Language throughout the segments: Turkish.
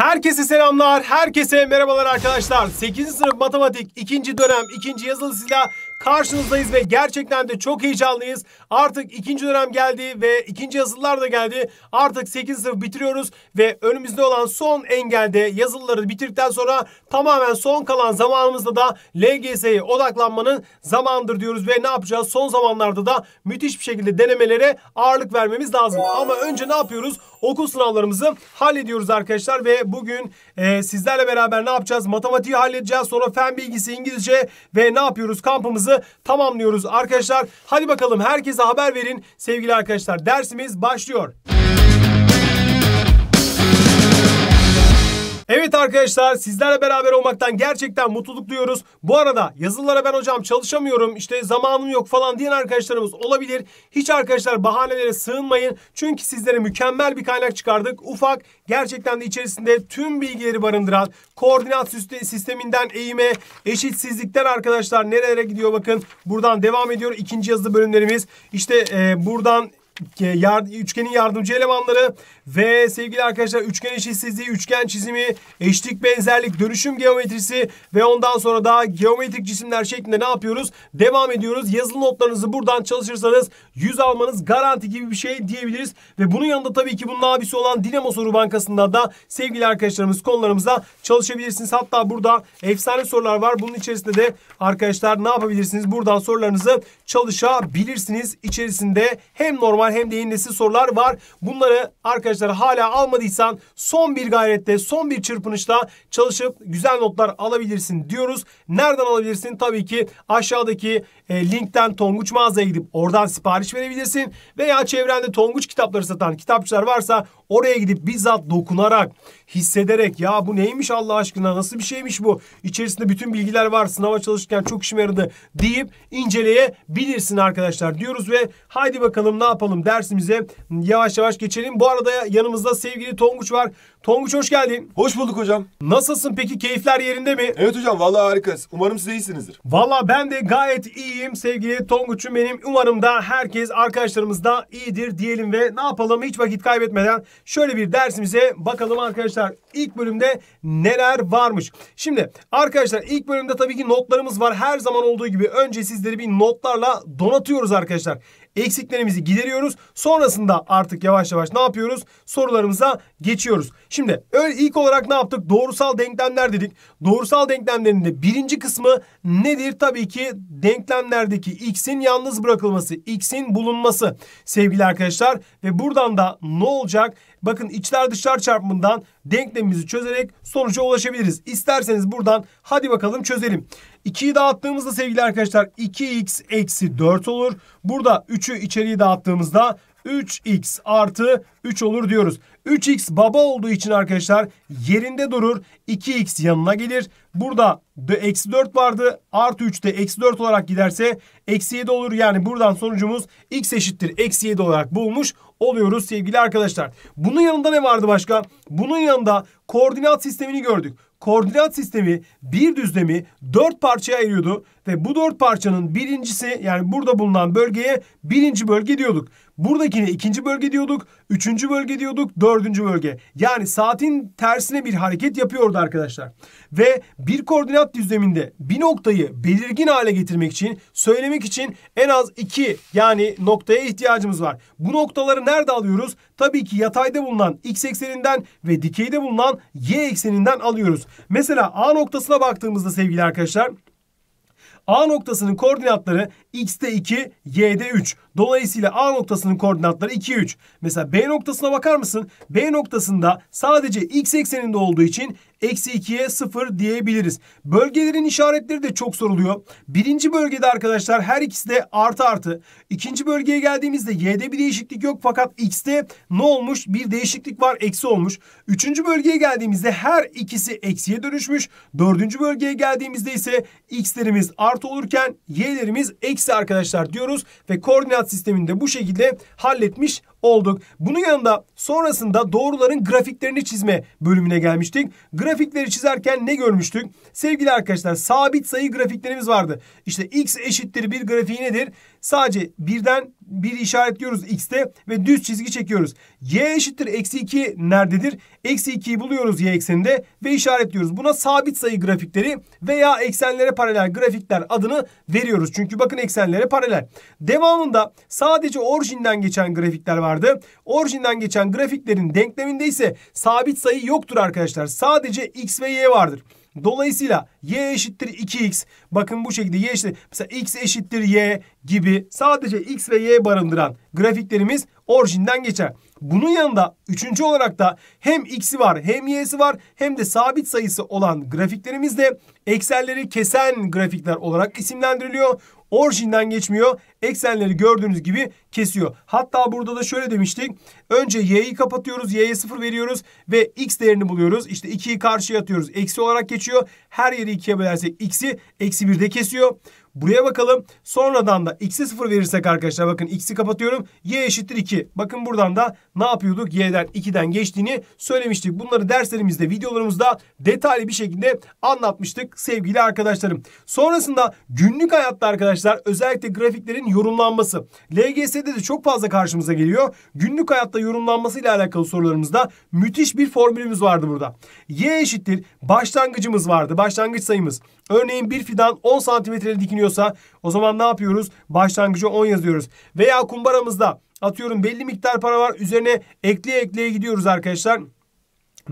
Herkese selamlar, herkese merhabalar arkadaşlar. 8. sınıf matematik 2. dönem 2. yazılı silah karşınızdayız ve gerçekten de çok heyecanlıyız. Artık ikinci dönem geldi ve ikinci yazılılar da geldi. Artık 8 sınıf bitiriyoruz ve önümüzde olan son engelde yazılıları bitirdikten sonra tamamen son kalan zamanımızda da LGS'ye odaklanmanın zamandır diyoruz ve ne yapacağız? Son zamanlarda da müthiş bir şekilde denemelere ağırlık vermemiz lazım. Ama önce ne yapıyoruz? Okul sınavlarımızı hallediyoruz arkadaşlar ve bugün e, sizlerle beraber ne yapacağız? Matematiği halledeceğiz. Sonra fen bilgisi, İngilizce ve ne yapıyoruz? Kampımızı videomuzu tamamlıyoruz arkadaşlar. Hadi bakalım herkese haber verin sevgili arkadaşlar. Dersimiz başlıyor. Evet arkadaşlar sizlerle beraber olmaktan gerçekten mutluluk duyuyoruz. Bu arada yazılara ben hocam çalışamıyorum işte zamanım yok falan diyen arkadaşlarımız olabilir. Hiç arkadaşlar bahanelere sığınmayın. Çünkü sizlere mükemmel bir kaynak çıkardık. Ufak gerçekten de içerisinde tüm bilgileri barındıran koordinat sisteminden eğime eşitsizlikten arkadaşlar nerelere gidiyor bakın. Buradan devam ediyor ikinci yazılı bölümlerimiz. İşte e, buradan yard, üçgenin yardımcı elemanları ve sevgili arkadaşlar üçgen eşitsizliği, üçgen çizimi, eşlik benzerlik, dönüşüm geometrisi ve ondan sonra da geometrik cisimler şeklinde ne yapıyoruz? Devam ediyoruz. Yazılı notlarınızı buradan çalışırsanız 100 almanız garanti gibi bir şey diyebiliriz. Ve bunun yanında tabii ki bunun abisi olan Dinamo Soru Bankası'nda da sevgili arkadaşlarımız konularımıza çalışabilirsiniz. Hatta burada efsane sorular var. Bunun içerisinde de arkadaşlar ne yapabilirsiniz? Buradan sorularınızı çalışabilirsiniz. İçerisinde hem normal sorular hem de yenilesi sorular var. Bunları arkadaşlar hala almadıysan son bir gayrette, son bir çırpınışla çalışıp güzel notlar alabilirsin diyoruz. Nereden alabilirsin? Tabii ki aşağıdaki e, linkten Tonguç mağazaya gidip oradan sipariş verebilirsin. Veya çevrende Tonguç kitapları satan kitapçılar varsa oraya gidip bizzat dokunarak hissederek ya bu neymiş Allah aşkına nasıl bir şeymiş bu içerisinde bütün bilgiler var sınava çalışırken çok işime yaradı deyip inceleyebilirsin arkadaşlar diyoruz ve haydi bakalım ne yapalım dersimize yavaş yavaş geçelim. Bu arada yanımızda sevgili Tonguç var. Tonguç hoş geldin. Hoş bulduk hocam. Nasılsın peki? Keyifler yerinde mi? Evet hocam vallahi harikasın. Umarım siz iyisinizdir. Valla ben de gayet iyiyim sevgili Tonguç'um benim. Umarım da herkes arkadaşlarımız da iyidir diyelim ve ne yapalım hiç vakit kaybetmeden şöyle bir dersimize bakalım arkadaşlar. İlk bölümde neler varmış? Şimdi arkadaşlar ilk bölümde tabii ki notlarımız var. Her zaman olduğu gibi önce sizleri bir notlarla donatıyoruz arkadaşlar eksiklerimizi gideriyoruz. Sonrasında artık yavaş yavaş ne yapıyoruz? Sorularımıza geçiyoruz. Şimdi öyle ilk olarak ne yaptık? Doğrusal denklemler dedik. Doğrusal denklemlerin de birinci kısmı nedir? Tabii ki denklemlerdeki x'in yalnız bırakılması, x'in bulunması sevgili arkadaşlar. Ve buradan da ne olacak? Bakın içler dışlar çarpımından denklemimizi çözerek sonuca ulaşabiliriz. İsterseniz buradan hadi bakalım çözelim. 2'yi dağıttığımızda sevgili arkadaşlar 2x eksi 4 olur. Burada 3'ü içeriye dağıttığımızda 3x artı 3 olur diyoruz. 3x baba olduğu için arkadaşlar yerinde durur. 2x yanına gelir. Burada de eksi 4 vardı. Artı 3 de eksi 4 olarak giderse eksi 7 olur. Yani buradan sonucumuz x eşittir eksi 7 olarak bulmuş oluyoruz sevgili arkadaşlar. Bunun yanında ne vardı başka? Bunun yanında koordinat sistemini gördük. Koordinat sistemi bir düzlemi dört parçaya ayırıyordu ve bu dört parçanın birincisi yani burada bulunan bölgeye birinci bölge diyorduk. Buradakine ikinci bölge diyorduk, üçüncü bölge diyorduk, dördüncü bölge. Yani saatin tersine bir hareket yapıyordu arkadaşlar. Ve bir koordinat düzleminde bir noktayı belirgin hale getirmek için, söylemek için en az iki yani noktaya ihtiyacımız var. Bu noktaları nerede alıyoruz? Tabii ki yatayda bulunan x ekseninden ve dikeyde bulunan y ekseninden alıyoruz. Mesela A noktasına baktığımızda sevgili arkadaşlar A noktasının koordinatları X'de 2, Y'de 3. Dolayısıyla A noktasının koordinatları 2, 3. Mesela B noktasına bakar mısın? B noktasında sadece X ekseninde olduğu için eksi 2'ye 0 diyebiliriz. Bölgelerin işaretleri de çok soruluyor. Birinci bölgede arkadaşlar her ikisi de artı artı. İkinci bölgeye geldiğimizde Y'de bir değişiklik yok fakat X'de ne olmuş? Bir değişiklik var eksi olmuş. Üçüncü bölgeye geldiğimizde her ikisi eksiye dönüşmüş. Dördüncü bölgeye geldiğimizde ise X'lerimiz artı olurken Y'lerimiz eksi x'i arkadaşlar diyoruz ve koordinat sisteminde bu şekilde halletmiş olduk. Bunun yanında sonrasında doğruların grafiklerini çizme bölümüne gelmiştik. Grafikleri çizerken ne görmüştük? Sevgili arkadaşlar sabit sayı grafiklerimiz vardı. İşte x eşittir bir grafiği nedir? Sadece birden bir işaretliyoruz x'te ve düz çizgi çekiyoruz. y eşittir eksi 2 nerededir? Eksi 2'yi buluyoruz y ekseninde ve işaretliyoruz. Buna sabit sayı grafikleri veya eksenlere paralel grafikler adını veriyoruz. Çünkü bakın eksenlere paralel. Devamında sadece orijinden geçen grafikler var vardı. Orijinden geçen grafiklerin denkleminde ise sabit sayı yoktur arkadaşlar. Sadece x ve y vardır. Dolayısıyla y eşittir 2x. Bakın bu şekilde y eşittir. Mesela x eşittir y gibi sadece x ve y barındıran grafiklerimiz orijinden geçer. Bunun yanında üçüncü olarak da hem x'i var hem y'si var hem de sabit sayısı olan grafiklerimiz de ekselleri kesen grafikler olarak isimlendiriliyor orijinden geçmiyor. Eksenleri gördüğünüz gibi kesiyor. Hatta burada da şöyle demiştik. Önce y'yi kapatıyoruz. Y'ye 0 veriyoruz. Ve x değerini buluyoruz. İşte 2'yi karşıya atıyoruz. Eksi olarak geçiyor. Her yeri 2'ye bölersek x'i eksi 1'de kesiyor. Buraya bakalım. Sonradan da x'e 0 verirsek arkadaşlar bakın x'i kapatıyorum. y eşittir 2. Bakın buradan da ne yapıyorduk? y'den 2'den geçtiğini söylemiştik. Bunları derslerimizde, videolarımızda detaylı bir şekilde anlatmıştık sevgili arkadaşlarım. Sonrasında günlük hayatta arkadaşlar özellikle grafiklerin yorumlanması. LGS'de de çok fazla karşımıza geliyor. Günlük hayatta yorumlanması ile alakalı sorularımızda müthiş bir formülümüz vardı burada. y eşittir başlangıcımız vardı. Başlangıç sayımız. Örneğin bir fidan 10 santimetre dikiniyorsa o zaman ne yapıyoruz? Başlangıcı 10 yazıyoruz. Veya kumbaramızda atıyorum belli miktar para var üzerine ekleye ekleye gidiyoruz arkadaşlar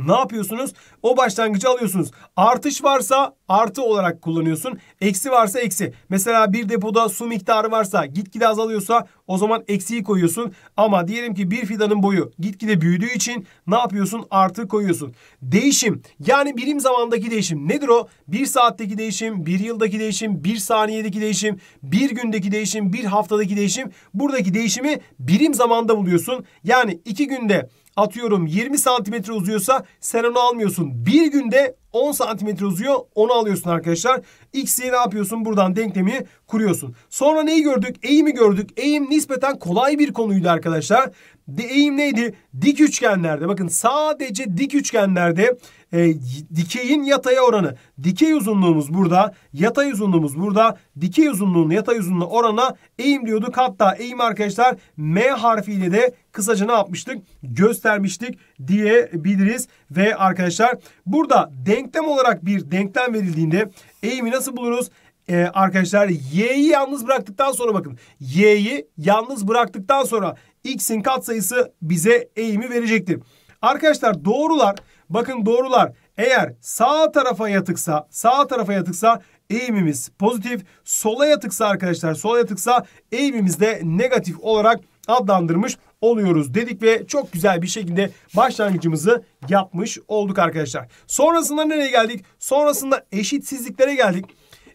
ne yapıyorsunuz? O başlangıcı alıyorsunuz. Artış varsa artı olarak kullanıyorsun. Eksi varsa eksi. Mesela bir depoda su miktarı varsa gitgide azalıyorsa o zaman eksiyi koyuyorsun. Ama diyelim ki bir fidanın boyu gitgide büyüdüğü için ne yapıyorsun? Artı koyuyorsun. Değişim yani birim zamandaki değişim nedir o? Bir saatteki değişim, bir yıldaki değişim, bir saniyedeki değişim, bir gündeki değişim, bir haftadaki değişim. Buradaki değişimi birim zamanda buluyorsun. Yani iki günde atıyorum 20 santimetre uzuyorsa sen onu almıyorsun. Bir günde 10 santimetre uzuyor onu alıyorsun arkadaşlar. X'ye ne yapıyorsun? Buradan denklemi kuruyorsun. Sonra neyi gördük? Eğimi gördük. Eğim nispeten kolay bir konuydu arkadaşlar eğim neydi? Dik üçgenlerde bakın sadece dik üçgenlerde e, dikeyin yataya oranı. Dikey uzunluğumuz burada, yatay uzunluğumuz burada. Dikey uzunluğun yatay uzunluğuna orana eğim diyorduk. Hatta eğim arkadaşlar M harfiyle de kısaca ne yapmıştık? Göstermiştik diyebiliriz. Ve arkadaşlar burada denklem olarak bir denklem verildiğinde eğimi nasıl buluruz? Ee, arkadaşlar y'yi yalnız bıraktıktan sonra bakın y'yi yalnız bıraktıktan sonra x'in katsayısı bize eğimi verecektir. Arkadaşlar doğrular bakın doğrular eğer sağ tarafa yatıksa sağ tarafa yatıksa eğimimiz pozitif. Sola yatıksa arkadaşlar sola yatıksa eğimimiz de negatif olarak adlandırmış oluyoruz dedik ve çok güzel bir şekilde başlangıcımızı yapmış olduk arkadaşlar. Sonrasında nereye geldik? Sonrasında eşitsizliklere geldik.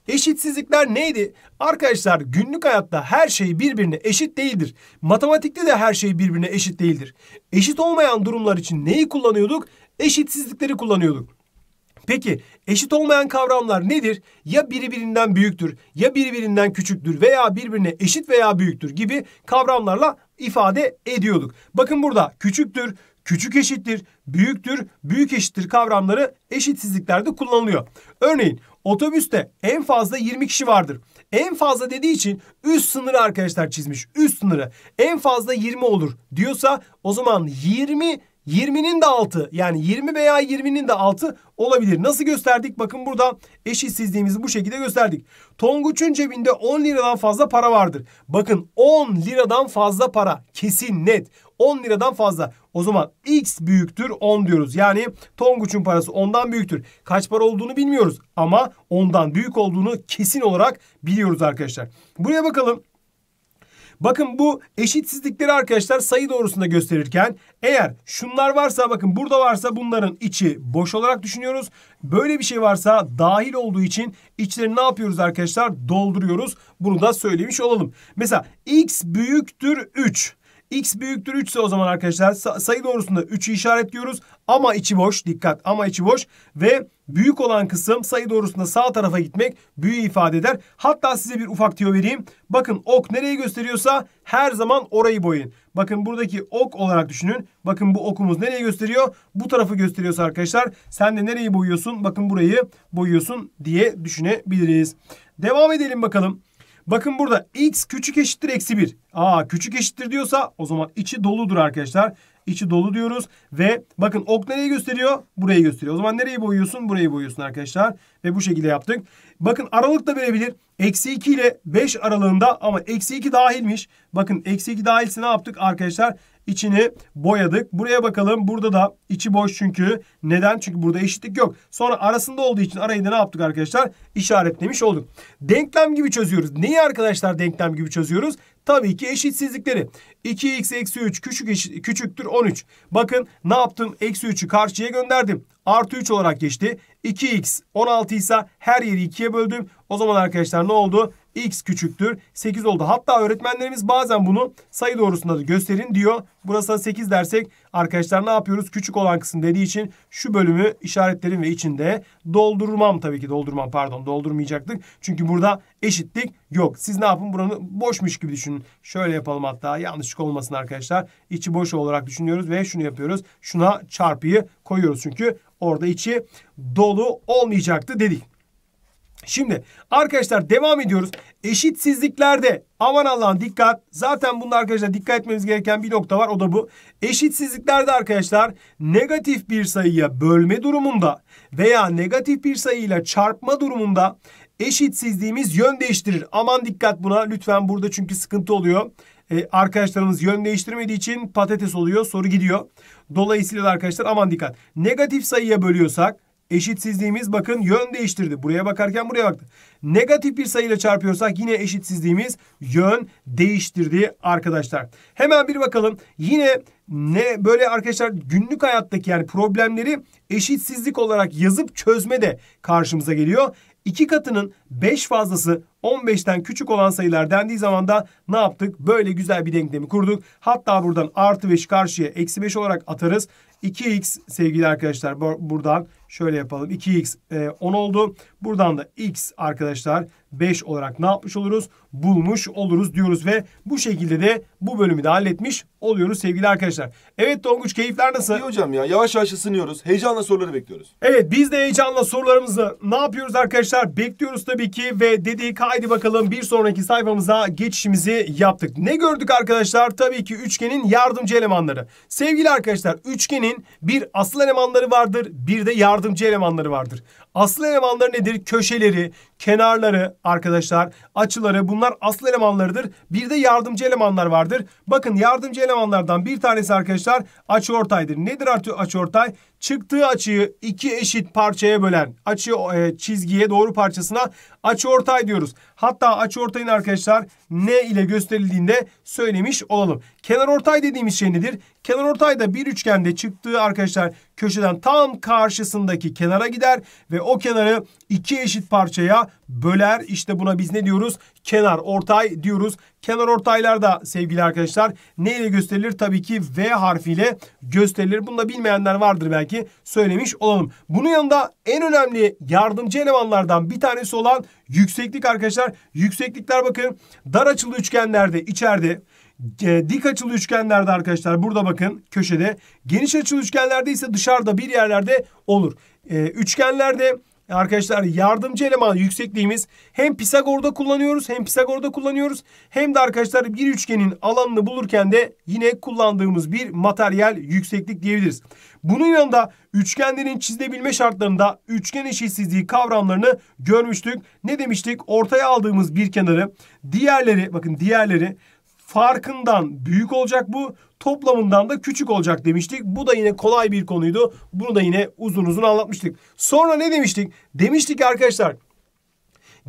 Eşitsizlikler neydi? Arkadaşlar günlük hayatta her şey birbirine eşit değildir. Matematikte de her şey birbirine eşit değildir. Eşit olmayan durumlar için neyi kullanıyorduk? Eşitsizlikleri kullanıyorduk. Peki eşit olmayan kavramlar nedir? Ya biri birinden büyüktür, ya biri birinden küçüktür veya birbirine eşit veya büyüktür gibi kavramlarla ifade ediyorduk. Bakın burada küçüktür, küçük eşittir, büyüktür, büyük eşittir kavramları eşitsizliklerde kullanılıyor. Örneğin Otobüste en fazla 20 kişi vardır. En fazla dediği için üst sınırı arkadaşlar çizmiş. Üst sınırı. En fazla 20 olur diyorsa o zaman 20 20'nin de altı yani 20 veya 20'nin de altı olabilir. Nasıl gösterdik? Bakın burada eşitsizliğimizi bu şekilde gösterdik. Tonguç'un cebinde 10 liradan fazla para vardır. Bakın 10 liradan fazla para kesin net. 10 liradan fazla. O zaman x büyüktür 10 diyoruz. Yani Tonguç'un parası 10'dan büyüktür. Kaç para olduğunu bilmiyoruz ama 10'dan büyük olduğunu kesin olarak biliyoruz arkadaşlar. Buraya bakalım. Bakın bu eşitsizlikleri arkadaşlar sayı doğrusunda gösterirken eğer şunlar varsa bakın burada varsa bunların içi boş olarak düşünüyoruz. Böyle bir şey varsa dahil olduğu için içlerini ne yapıyoruz arkadaşlar? Dolduruyoruz. Bunu da söylemiş olalım. Mesela x büyüktür 3. X büyüktür 3 ise o zaman arkadaşlar sayı doğrusunda 3'ü işaretliyoruz. Ama içi boş. Dikkat ama içi boş. Ve büyük olan kısım sayı doğrusunda sağ tarafa gitmek büyüğü ifade eder. Hatta size bir ufak tüyo vereyim. Bakın ok nereyi gösteriyorsa her zaman orayı boyayın. Bakın buradaki ok olarak düşünün. Bakın bu okumuz nereyi gösteriyor? Bu tarafı gösteriyorsa arkadaşlar sen de nereyi boyuyorsun? Bakın burayı boyuyorsun diye düşünebiliriz. Devam edelim bakalım. Bakın burada x küçük eşittir eksi 1. Aa küçük eşittir diyorsa o zaman içi doludur arkadaşlar. İçi dolu diyoruz ve bakın ok nereye gösteriyor? Burayı gösteriyor. O zaman nereyi boyuyorsun? Burayı boyuyorsun arkadaşlar. Ve bu şekilde yaptık. Bakın aralık da verebilir. Eksi 2 ile 5 aralığında ama eksi 2 dahilmiş. Bakın eksi 2 dahilse ne yaptık arkadaşlar? İçini boyadık. Buraya bakalım. Burada da içi boş çünkü. Neden? Çünkü burada eşitlik yok. Sonra arasında olduğu için arayı da ne yaptık arkadaşlar? İşaretlemiş olduk. Denklem gibi çözüyoruz. Neyi arkadaşlar denklem gibi çözüyoruz? Tabii ki eşitsizlikleri. 2x eksi 3 küçük eşit, küçüktür 13. Bakın ne yaptım? Eksi 3'ü karşıya gönderdim artı 3 olarak geçti. 2x 16 ise her yeri 2'ye böldüm. O zaman arkadaşlar ne oldu? x küçüktür 8 oldu. Hatta öğretmenlerimiz bazen bunu sayı doğrusunda da gösterin diyor. Burası 8 dersek arkadaşlar ne yapıyoruz? Küçük olan kısım dediği için şu bölümü işaretlerim ve içinde doldurmam tabii ki doldurmam pardon doldurmayacaktık. Çünkü burada eşitlik yok. Siz ne yapın buranı boşmuş gibi düşünün. Şöyle yapalım hatta yanlışlık olmasın arkadaşlar. İçi boş olarak düşünüyoruz ve şunu yapıyoruz. Şuna çarpıyı koyuyoruz çünkü orada içi dolu olmayacaktı dedik. Şimdi arkadaşlar devam ediyoruz. Eşitsizliklerde aman Allah'ın dikkat. Zaten bunda arkadaşlar dikkat etmemiz gereken bir nokta var o da bu. Eşitsizliklerde arkadaşlar negatif bir sayıya bölme durumunda veya negatif bir sayıyla çarpma durumunda eşitsizliğimiz yön değiştirir. Aman dikkat buna lütfen burada çünkü sıkıntı oluyor. Ee, arkadaşlarımız yön değiştirmediği için patates oluyor soru gidiyor. Dolayısıyla arkadaşlar aman dikkat. Negatif sayıya bölüyorsak Eşitsizliğimiz bakın yön değiştirdi. Buraya bakarken buraya baktı. Negatif bir sayıyla çarpıyorsak yine eşitsizliğimiz yön değiştirdi arkadaşlar. Hemen bir bakalım. Yine ne böyle arkadaşlar günlük hayattaki yani problemleri eşitsizlik olarak yazıp çözme de karşımıza geliyor. İki katının 5 fazlası 15'ten küçük olan sayılar dendiği zaman da ne yaptık? Böyle güzel bir denklemi kurduk. Hatta buradan artı 5 karşıya eksi 5 olarak atarız. 2x sevgili arkadaşlar buradan Şöyle yapalım. 2x e, 10 oldu. Buradan da x arkadaşlar 5 olarak ne yapmış oluruz? Bulmuş oluruz diyoruz ve bu şekilde de bu bölümü de halletmiş oluyoruz sevgili arkadaşlar. Evet Tonguç keyifler nasıl? İyi hocam ya yavaş yavaş ısınıyoruz. Heyecanla soruları bekliyoruz. Evet biz de heyecanla sorularımızı ne yapıyoruz arkadaşlar? Bekliyoruz tabii ki ve dedik haydi bakalım bir sonraki sayfamıza geçişimizi yaptık. Ne gördük arkadaşlar? Tabii ki üçgenin yardımcı elemanları. Sevgili arkadaşlar üçgenin bir asıl elemanları vardır bir de yardımcı yardımcı elemanları vardır. Asıl elemanları nedir? Köşeleri, kenarları arkadaşlar, açıları bunlar asıl elemanlarıdır. Bir de yardımcı elemanlar vardır. Bakın yardımcı elemanlardan bir tanesi arkadaşlar açıortaydır. Nedir açıortay? Çıktığı açıyı iki eşit parçaya bölen açı e, çizgiye doğru parçasına açıortay diyoruz. Hatta açıortayın arkadaşlar ne ile gösterildiğinde söylemiş olalım. Kenarortay dediğimiz şey nedir? Kenarortay da bir üçgende çıktığı arkadaşlar köşeden tam karşısındaki kenara gider ve o kenarı iki eşit parçaya böler. İşte buna biz ne diyoruz? Kenar ortay diyoruz. Kenar ortaylar da sevgili arkadaşlar neyle gösterilir? Tabii ki V harfiyle gösterilir. Bunu da bilmeyenler vardır belki söylemiş olalım. Bunun yanında en önemli yardımcı elemanlardan bir tanesi olan yükseklik arkadaşlar. Yükseklikler bakın dar açılı üçgenlerde içeride ee, dik açılı üçgenlerde arkadaşlar burada bakın köşede. Geniş açılı üçgenlerde ise dışarıda bir yerlerde olur. E, üçgenlerde arkadaşlar yardımcı eleman yüksekliğimiz hem Pisagor'da kullanıyoruz hem Pisagor'da kullanıyoruz. Hem de arkadaşlar bir üçgenin alanını bulurken de yine kullandığımız bir materyal yükseklik diyebiliriz. Bunun yanında üçgenlerin çizilebilme şartlarında üçgen eşitsizliği kavramlarını görmüştük. Ne demiştik? Ortaya aldığımız bir kenarı diğerleri bakın diğerleri farkından büyük olacak bu. Toplamından da küçük olacak demiştik. Bu da yine kolay bir konuydu. Bunu da yine uzun uzun anlatmıştık. Sonra ne demiştik? Demiştik arkadaşlar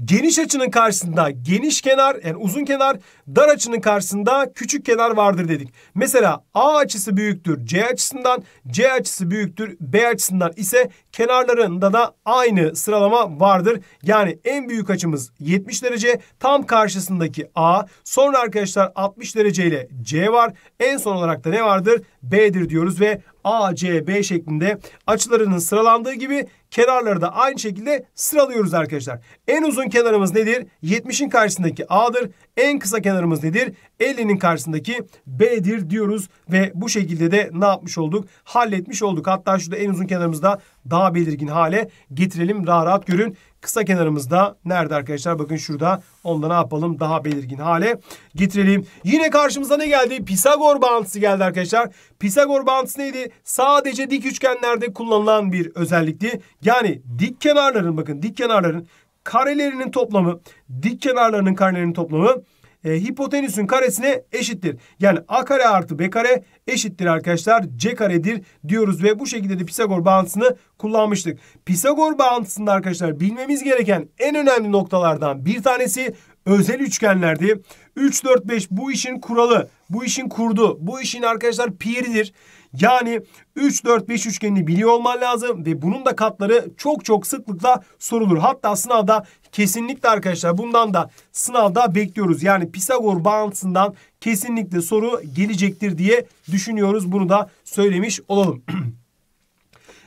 Geniş açının karşısında geniş kenar yani uzun kenar, dar açının karşısında küçük kenar vardır dedik. Mesela A açısı büyüktür C açısından, C açısı büyüktür B açısından ise kenarlarında da aynı sıralama vardır. Yani en büyük açımız 70 derece, tam karşısındaki A, sonra arkadaşlar 60 dereceyle C var. En son olarak da ne vardır? B'dir diyoruz ve A, C, B şeklinde açılarının sıralandığı gibi Kenarları da aynı şekilde sıralıyoruz arkadaşlar. En uzun kenarımız nedir? 70'in karşısındaki A'dır. En kısa kenarımız nedir? 50'nin karşısındaki B'dir diyoruz. Ve bu şekilde de ne yapmış olduk? Halletmiş olduk. Hatta şurada en uzun kenarımızda daha belirgin hale getirelim. Rahat rahat görün. Kısa kenarımızda nerede arkadaşlar? Bakın şurada. Onda ne yapalım? Daha belirgin hale getirelim. Yine karşımıza ne geldi? Pisagor bağıntısı geldi arkadaşlar. Pisagor bağıntısı neydi? Sadece dik üçgenlerde kullanılan bir özellikti. Yani dik kenarların bakın dik kenarların karelerinin toplamı dik kenarlarının karelerinin toplamı e, hipotenüsün karesine eşittir. Yani a kare artı b kare eşittir arkadaşlar c karedir diyoruz ve bu şekilde de Pisagor bağıntısını kullanmıştık. Pisagor bağıntısında arkadaşlar bilmemiz gereken en önemli noktalardan bir tanesi özel üçgenlerdi. 3, 4, 5 bu işin kuralı, bu işin kurdu, bu işin arkadaşlar piridir. Yani 3-4-5 üçgenini biliyor olman lazım ve bunun da katları çok çok sıklıkla sorulur. Hatta sınavda kesinlikle arkadaşlar bundan da sınavda bekliyoruz. Yani Pisagor bağıntısından kesinlikle soru gelecektir diye düşünüyoruz. Bunu da söylemiş olalım.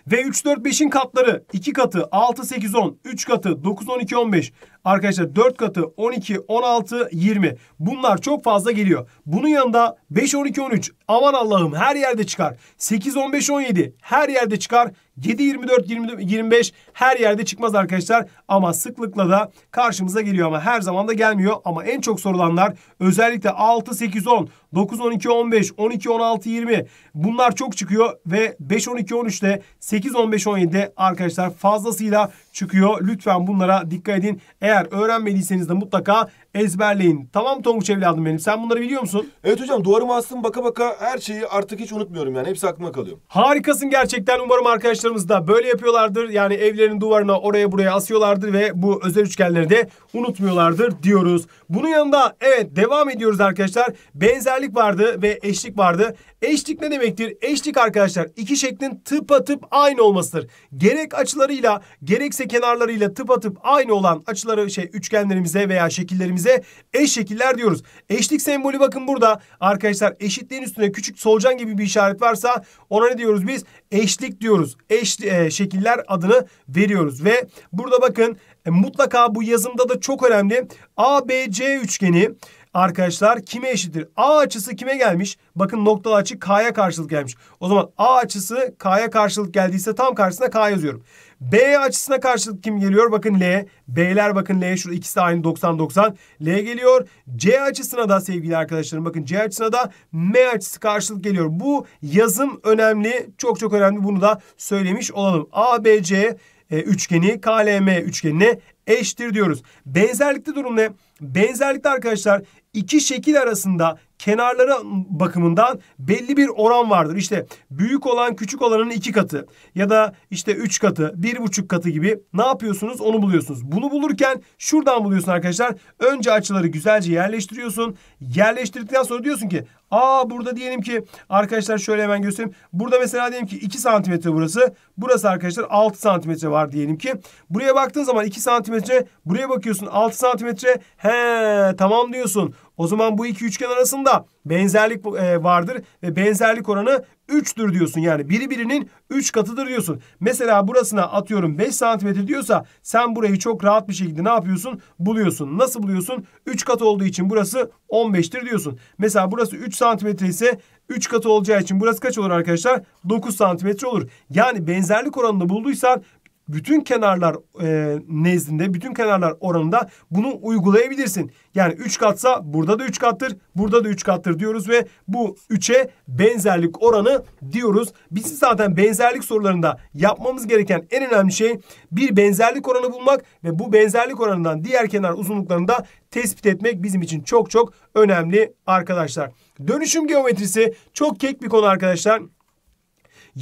Ve 3, 4, 5'in katları 2 katı 6, 8, 10, 3 katı 9, 12, 15, Arkadaşlar 4 katı 12, 16, 20. Bunlar çok fazla geliyor. Bunun yanında 5, 12, 13. Aman Allah'ım her yerde çıkar. 8, 15, 17 her yerde çıkar. 7, 24, 20, 25 her yerde çıkmaz arkadaşlar. Ama sıklıkla da karşımıza geliyor ama her zaman da gelmiyor. Ama en çok sorulanlar özellikle 6, 8, 10, 9, 12, 15, 12, 16, 20 bunlar çok çıkıyor. Ve 5, 12, 13'te 8, 15, 17'de arkadaşlar fazlasıyla çıkıyor. Lütfen bunlara dikkat edin. Eğer öğrenmediyseniz de mutlaka ezberleyin. Tamam Tonguç evladım benim. Sen bunları biliyor musun? Evet hocam duvarıma astım baka baka her şeyi artık hiç unutmuyorum yani. Hepsi aklıma kalıyor. Harikasın gerçekten. Umarım arkadaşlarımız da böyle yapıyorlardır. Yani evlerin duvarına oraya buraya asıyorlardır ve bu özel üçgenleri de unutmuyorlardır diyoruz. Bunun yanında evet devam ediyoruz arkadaşlar. Benzerlik vardı ve eşlik vardı. Eşlik ne demektir? Eşlik arkadaşlar iki şeklin tıpatıp aynı olmasıdır. Gerek açılarıyla gerekse kenarlarıyla tıpatıp aynı olan açıları şey üçgenlerimize veya şekillerimize birbirimize eş şekiller diyoruz. Eşlik sembolü bakın burada. Arkadaşlar eşitliğin üstüne küçük solcan gibi bir işaret varsa ona ne diyoruz biz? Eşlik diyoruz. Eş e, şekiller adını veriyoruz. Ve burada bakın e, mutlaka bu yazımda da çok önemli. ABC üçgeni arkadaşlar kime eşittir? A açısı kime gelmiş? Bakın noktalı açı K'ya karşılık gelmiş. O zaman A açısı K'ya karşılık geldiyse tam karşısına K yazıyorum. B açısına karşılık kim geliyor? Bakın L. B'ler bakın L. Şurada ikisi de aynı 90-90. L geliyor. C açısına da sevgili arkadaşlarım bakın C açısına da M açısı karşılık geliyor. Bu yazım önemli. Çok çok önemli. Bunu da söylemiş olalım. A, B, C e, üçgeni KLM üçgenine eşittir diyoruz. Benzerlikte durum ne? Benzerlikte arkadaşlar iki şekil arasında kenarlara bakımından belli bir oran vardır. İşte büyük olan küçük olanın iki katı ya da işte üç katı, bir buçuk katı gibi ne yapıyorsunuz onu buluyorsunuz. Bunu bulurken şuradan buluyorsun arkadaşlar. Önce açıları güzelce yerleştiriyorsun. Yerleştirdikten sonra diyorsun ki aa burada diyelim ki arkadaşlar şöyle hemen göstereyim. Burada mesela diyelim ki 2 santimetre burası. Burası arkadaşlar 6 santimetre var diyelim ki. Buraya baktığın zaman 2 santimetre buraya bakıyorsun 6 santimetre. He tamam diyorsun. O zaman bu iki üçgen arasında benzerlik e, vardır ve benzerlik oranı 3'tür diyorsun. Yani biri birinin 3 katıdır diyorsun. Mesela burasına atıyorum 5 santimetre diyorsa sen burayı çok rahat bir şekilde ne yapıyorsun? Buluyorsun. Nasıl buluyorsun? 3 kat olduğu için burası 15'tir diyorsun. Mesela burası 3 santimetre ise 3 katı olacağı için burası kaç olur arkadaşlar? 9 santimetre olur. Yani benzerlik oranını bulduysan bütün kenarlar e, nezdinde, bütün kenarlar oranında bunu uygulayabilirsin. Yani 3 katsa burada da 3 kattır, burada da 3 kattır diyoruz ve bu 3'e benzerlik oranı diyoruz. Bizim zaten benzerlik sorularında yapmamız gereken en önemli şey bir benzerlik oranı bulmak ve bu benzerlik oranından diğer kenar uzunluklarını da tespit etmek bizim için çok çok önemli arkadaşlar. Dönüşüm geometrisi çok kek bir konu arkadaşlar.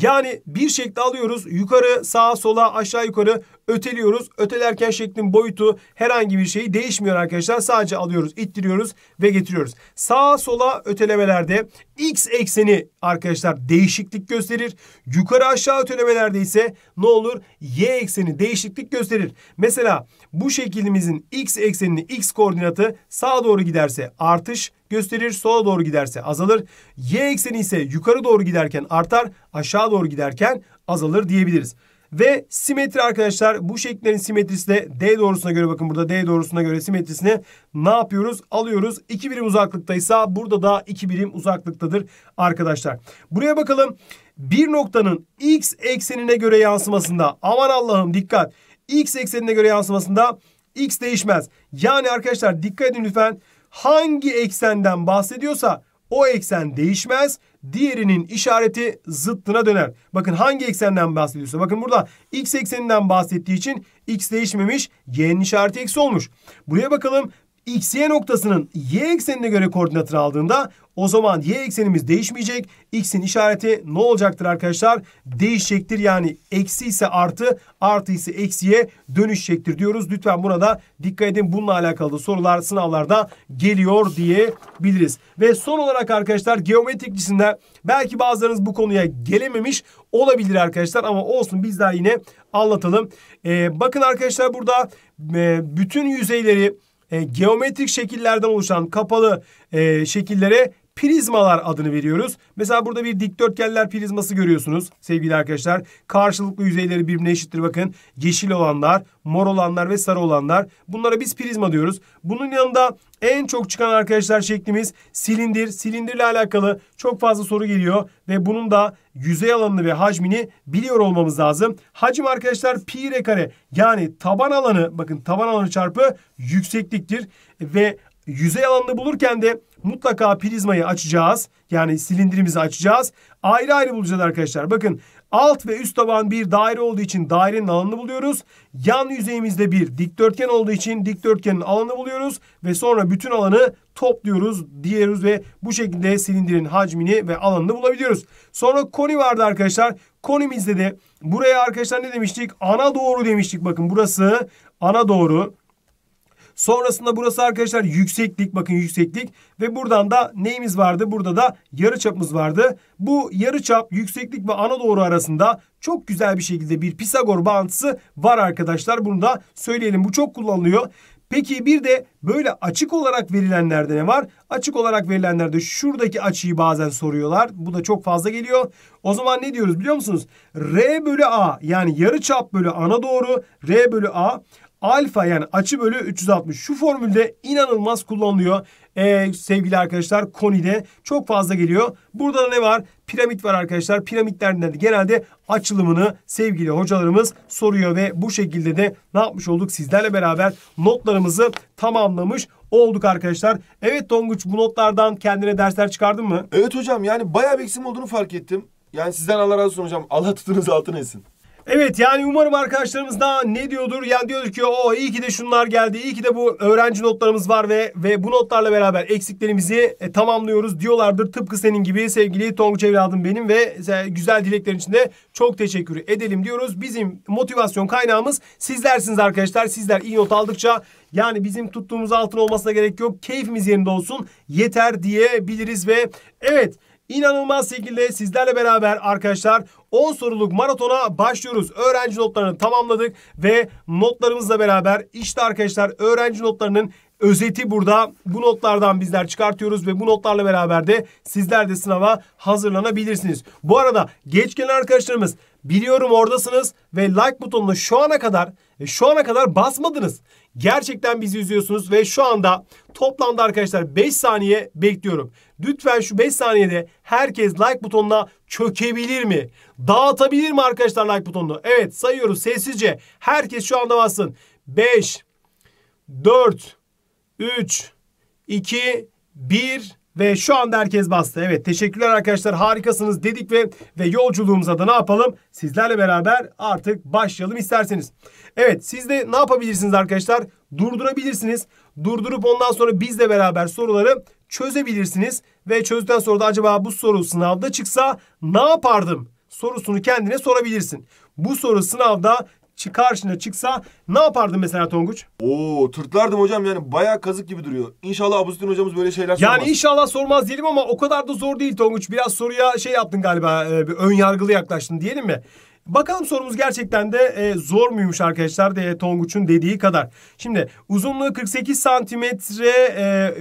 Yani bir şekli alıyoruz yukarı sağa sola aşağı yukarı öteliyoruz. Ötelerken şeklin boyutu herhangi bir şeyi değişmiyor arkadaşlar. Sadece alıyoruz ittiriyoruz ve getiriyoruz. Sağa sola ötelemelerde x ekseni arkadaşlar değişiklik gösterir. Yukarı aşağı ötelemelerde ise ne olur? y ekseni değişiklik gösterir. Mesela bu şeklimizin x eksenini x koordinatı sağa doğru giderse artış gösterir. Sola doğru giderse azalır. Y ekseni ise yukarı doğru giderken artar. Aşağı doğru giderken azalır diyebiliriz. Ve simetri arkadaşlar bu şekillerin simetrisi de D doğrusuna göre bakın burada D doğrusuna göre simetrisini ne yapıyoruz? Alıyoruz. 2 birim uzaklıktaysa burada da 2 birim uzaklıktadır arkadaşlar. Buraya bakalım. Bir noktanın x eksenine göre yansımasında aman Allah'ım dikkat. x eksenine göre yansımasında x değişmez. Yani arkadaşlar dikkat edin lütfen hangi eksenden bahsediyorsa o eksen değişmez. Diğerinin işareti zıttına döner. Bakın hangi eksenden bahsediyorsa. Bakın burada x ekseninden bahsettiği için x değişmemiş. Y'nin işareti eksi olmuş. Buraya bakalım. x y noktasının Y eksenine göre koordinatını aldığında o zaman y eksenimiz değişmeyecek. X'in işareti ne olacaktır arkadaşlar? Değişecektir. Yani eksi ise artı, artı ise eksiye dönüşecektir diyoruz. Lütfen buna da dikkat edin. Bununla alakalı da sorular sınavlarda geliyor diyebiliriz. Ve son olarak arkadaşlar geometrik cisimler belki bazılarınız bu konuya gelememiş olabilir arkadaşlar ama olsun bizler yine anlatalım. Ee, bakın arkadaşlar burada e, bütün yüzeyleri e, geometrik şekillerden oluşan kapalı e, şekillere prizmalar adını veriyoruz. Mesela burada bir dikdörtgenler prizması görüyorsunuz sevgili arkadaşlar. Karşılıklı yüzeyleri birbirine eşittir bakın. Yeşil olanlar, mor olanlar ve sarı olanlar. Bunlara biz prizma diyoruz. Bunun yanında en çok çıkan arkadaşlar şeklimiz silindir. Silindirle alakalı çok fazla soru geliyor ve bunun da yüzey alanını ve hacmini biliyor olmamız lazım. Hacim arkadaşlar pi r kare yani taban alanı bakın taban alanı çarpı yüksekliktir ve Yüzey alanını bulurken de mutlaka prizmayı açacağız. Yani silindirimizi açacağız. Ayrı ayrı bulacağız arkadaşlar. Bakın alt ve üst taban bir daire olduğu için dairenin alanını buluyoruz. Yan yüzeyimizde bir dikdörtgen olduğu için dikdörtgenin alanını buluyoruz. Ve sonra bütün alanı topluyoruz diyoruz ve bu şekilde silindirin hacmini ve alanını bulabiliyoruz. Sonra koni vardı arkadaşlar. Konimizde de buraya arkadaşlar ne demiştik? Ana doğru demiştik. Bakın burası ana doğru. Sonrasında burası arkadaşlar yükseklik bakın yükseklik ve buradan da neyimiz vardı? Burada da yarı çapımız vardı. Bu yarı çap yükseklik ve ana doğru arasında çok güzel bir şekilde bir Pisagor bağıntısı var arkadaşlar. Bunu da söyleyelim. Bu çok kullanılıyor. Peki bir de böyle açık olarak verilenlerde ne var? Açık olarak verilenlerde şuradaki açıyı bazen soruyorlar. Bu da çok fazla geliyor. O zaman ne diyoruz biliyor musunuz? R bölü A yani yarı çap bölü ana doğru R bölü A alfa yani açı bölü 360. Şu formülde inanılmaz kullanılıyor. Ee, sevgili arkadaşlar konide çok fazla geliyor. Burada da ne var? Piramit var arkadaşlar. Piramitlerden de genelde açılımını sevgili hocalarımız soruyor ve bu şekilde de ne yapmış olduk? Sizlerle beraber notlarımızı tamamlamış olduk arkadaşlar. Evet Tonguç bu notlardan kendine dersler çıkardın mı? Evet hocam yani bayağı bir eksim olduğunu fark ettim. Yani sizden Allah razı olsun hocam. Allah tutunuz altın etsin. Evet yani umarım arkadaşlarımız da ne diyordur? Yani diyordur ki o oh, iyi ki de şunlar geldi. iyi ki de bu öğrenci notlarımız var ve ve bu notlarla beraber eksiklerimizi e, tamamlıyoruz diyorlardır. Tıpkı senin gibi sevgili Tonguç evladım benim ve e, güzel dileklerin için de çok teşekkür edelim diyoruz. Bizim motivasyon kaynağımız sizlersiniz arkadaşlar. Sizler iyi not aldıkça yani bizim tuttuğumuz altın olmasına gerek yok. Keyfimiz yerinde olsun yeter diyebiliriz ve evet inanılmaz şekilde sizlerle beraber arkadaşlar 10 soruluk maratona başlıyoruz. Öğrenci notlarını tamamladık ve notlarımızla beraber işte arkadaşlar öğrenci notlarının özeti burada. Bu notlardan bizler çıkartıyoruz ve bu notlarla beraber de sizler de sınava hazırlanabilirsiniz. Bu arada geç gelen arkadaşlarımız biliyorum oradasınız ve like butonunu şu ana kadar e, şu ana kadar basmadınız. Gerçekten bizi üzüyorsunuz ve şu anda toplamda arkadaşlar 5 saniye bekliyorum. Lütfen şu 5 saniyede herkes like butonuna çökebilir mi? Dağıtabilir mi arkadaşlar like butonunu? Evet sayıyoruz sessizce. Herkes şu anda bassın. 5, 4, 3, 2, 1 ve şu anda herkes bastı. Evet teşekkürler arkadaşlar harikasınız dedik ve ve yolculuğumuza da ne yapalım? Sizlerle beraber artık başlayalım isterseniz. Evet siz de ne yapabilirsiniz arkadaşlar? Durdurabilirsiniz. Durdurup ondan sonra bizle beraber soruları çözebilirsiniz. Ve çözdükten sonra da acaba bu soru sınavda çıksa ne yapardım sorusunu kendine sorabilirsin. Bu soru sınavda karşına çıksa ne yapardın mesela Tonguç? Oo tırtlardım hocam yani bayağı kazık gibi duruyor. İnşallah Abuzittin hocamız böyle şeyler sormaz. Yani inşallah sormaz diyelim ama o kadar da zor değil Tonguç. Biraz soruya şey yaptın galiba e, bir ön yargılı yaklaştın diyelim mi? Bakalım sorumuz gerçekten de e, zor muymuş arkadaşlar de, Tonguç'un dediği kadar. Şimdi uzunluğu 48 santimetre e,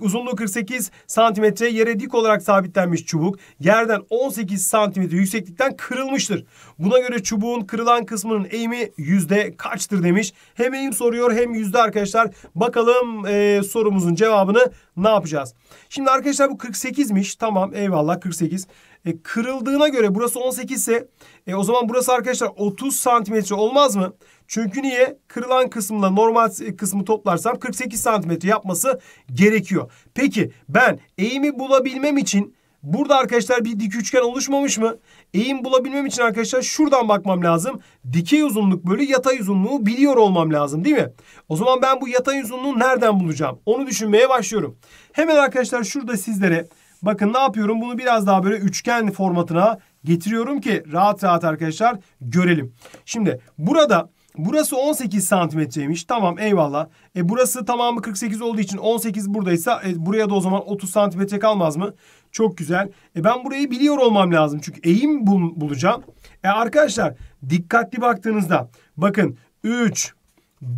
uzunluğu 48 santimetre yere dik olarak sabitlenmiş çubuk yerden 18 santimetre yükseklikten kırılmıştır. Buna göre çubuğun kırılan kısmının eğimi yüzde kaçtır demiş. Hem eğim soruyor hem yüzde arkadaşlar. Bakalım e, sorumuzun cevabını ne yapacağız? Şimdi arkadaşlar bu 48'miş tamam eyvallah 48. E, kırıldığına göre burası 18 ise e, o zaman burası arkadaşlar 30 santimetre olmaz mı? Çünkü niye? Kırılan kısımla normal e, kısmı toplarsam 48 santimetre yapması gerekiyor. Peki ben eğimi bulabilmem için burada arkadaşlar bir dik üçgen oluşmamış mı? Eğim bulabilmem için arkadaşlar şuradan bakmam lazım. Dikey uzunluk bölü yatay uzunluğu biliyor olmam lazım değil mi? O zaman ben bu yatay uzunluğu nereden bulacağım? Onu düşünmeye başlıyorum. Hemen arkadaşlar şurada sizlere Bakın ne yapıyorum? Bunu biraz daha böyle üçgen formatına getiriyorum ki rahat rahat arkadaşlar görelim. Şimdi burada burası 18 santimetreymiş. Tamam eyvallah. E burası tamamı 48 olduğu için 18 buradaysa e, buraya da o zaman 30 santimetre kalmaz mı? Çok güzel. E ben burayı biliyor olmam lazım. Çünkü eğim bul bulacağım. E arkadaşlar dikkatli baktığınızda bakın 3,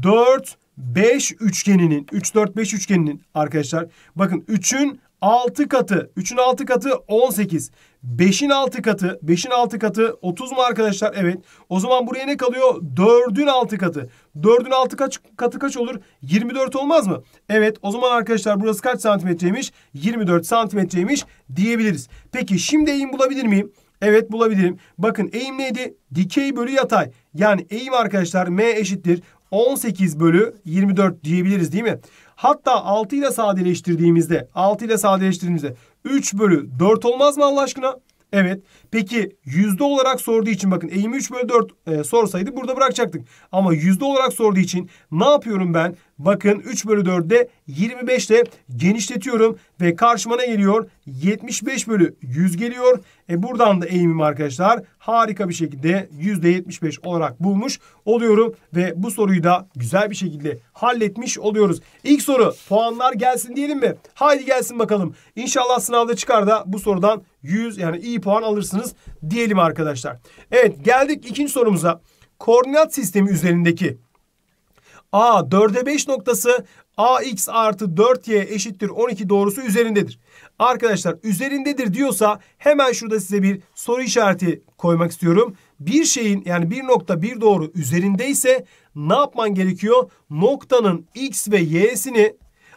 4, 5 üçgeninin 3, 4, 5 üçgeninin arkadaşlar bakın 3'ün 6 katı. 3'ün 6 katı 18. 5'in 6 katı. 5'in 6 katı 30 mu arkadaşlar? Evet. O zaman buraya ne kalıyor? 4'ün 6 katı. 4'ün 6 kaç, katı kaç olur? 24 olmaz mı? Evet. O zaman arkadaşlar burası kaç santimetreymiş? 24 santimetreymiş diyebiliriz. Peki şimdi eğim bulabilir miyim? Evet bulabilirim. Bakın eğim neydi? Dikey bölü yatay. Yani eğim arkadaşlar M eşittir. 18 bölü 24 diyebiliriz değil mi? Hatta 6 ile sadeleştirdiğimizde 6 ile sadeleştirdiğimizde 3 bölü 4 olmaz mı Allah aşkına? Evet. Peki yüzde olarak sorduğu için bakın eğimi 3 bölü 4 e, sorsaydı burada bırakacaktık. Ama yüzde olarak sorduğu için ne yapıyorum ben? Bakın 3 bölü 4'de 25 ile genişletiyorum ve karşıma ne geliyor? 75 bölü 100 geliyor. E buradan da eğimim arkadaşlar harika bir şekilde %75 olarak bulmuş oluyorum. Ve bu soruyu da güzel bir şekilde halletmiş oluyoruz. İlk soru puanlar gelsin diyelim mi? Haydi gelsin bakalım. İnşallah sınavda çıkar da bu sorudan 100 yani iyi puan alırsınız yapacaksınız diyelim arkadaşlar. Evet geldik ikinci sorumuza. Koordinat sistemi üzerindeki A 4'e 5 noktası AX artı 4Y eşittir 12 doğrusu üzerindedir. Arkadaşlar üzerindedir diyorsa hemen şurada size bir soru işareti koymak istiyorum. Bir şeyin yani bir nokta bir doğru üzerindeyse ne yapman gerekiyor? Noktanın X ve Y'sini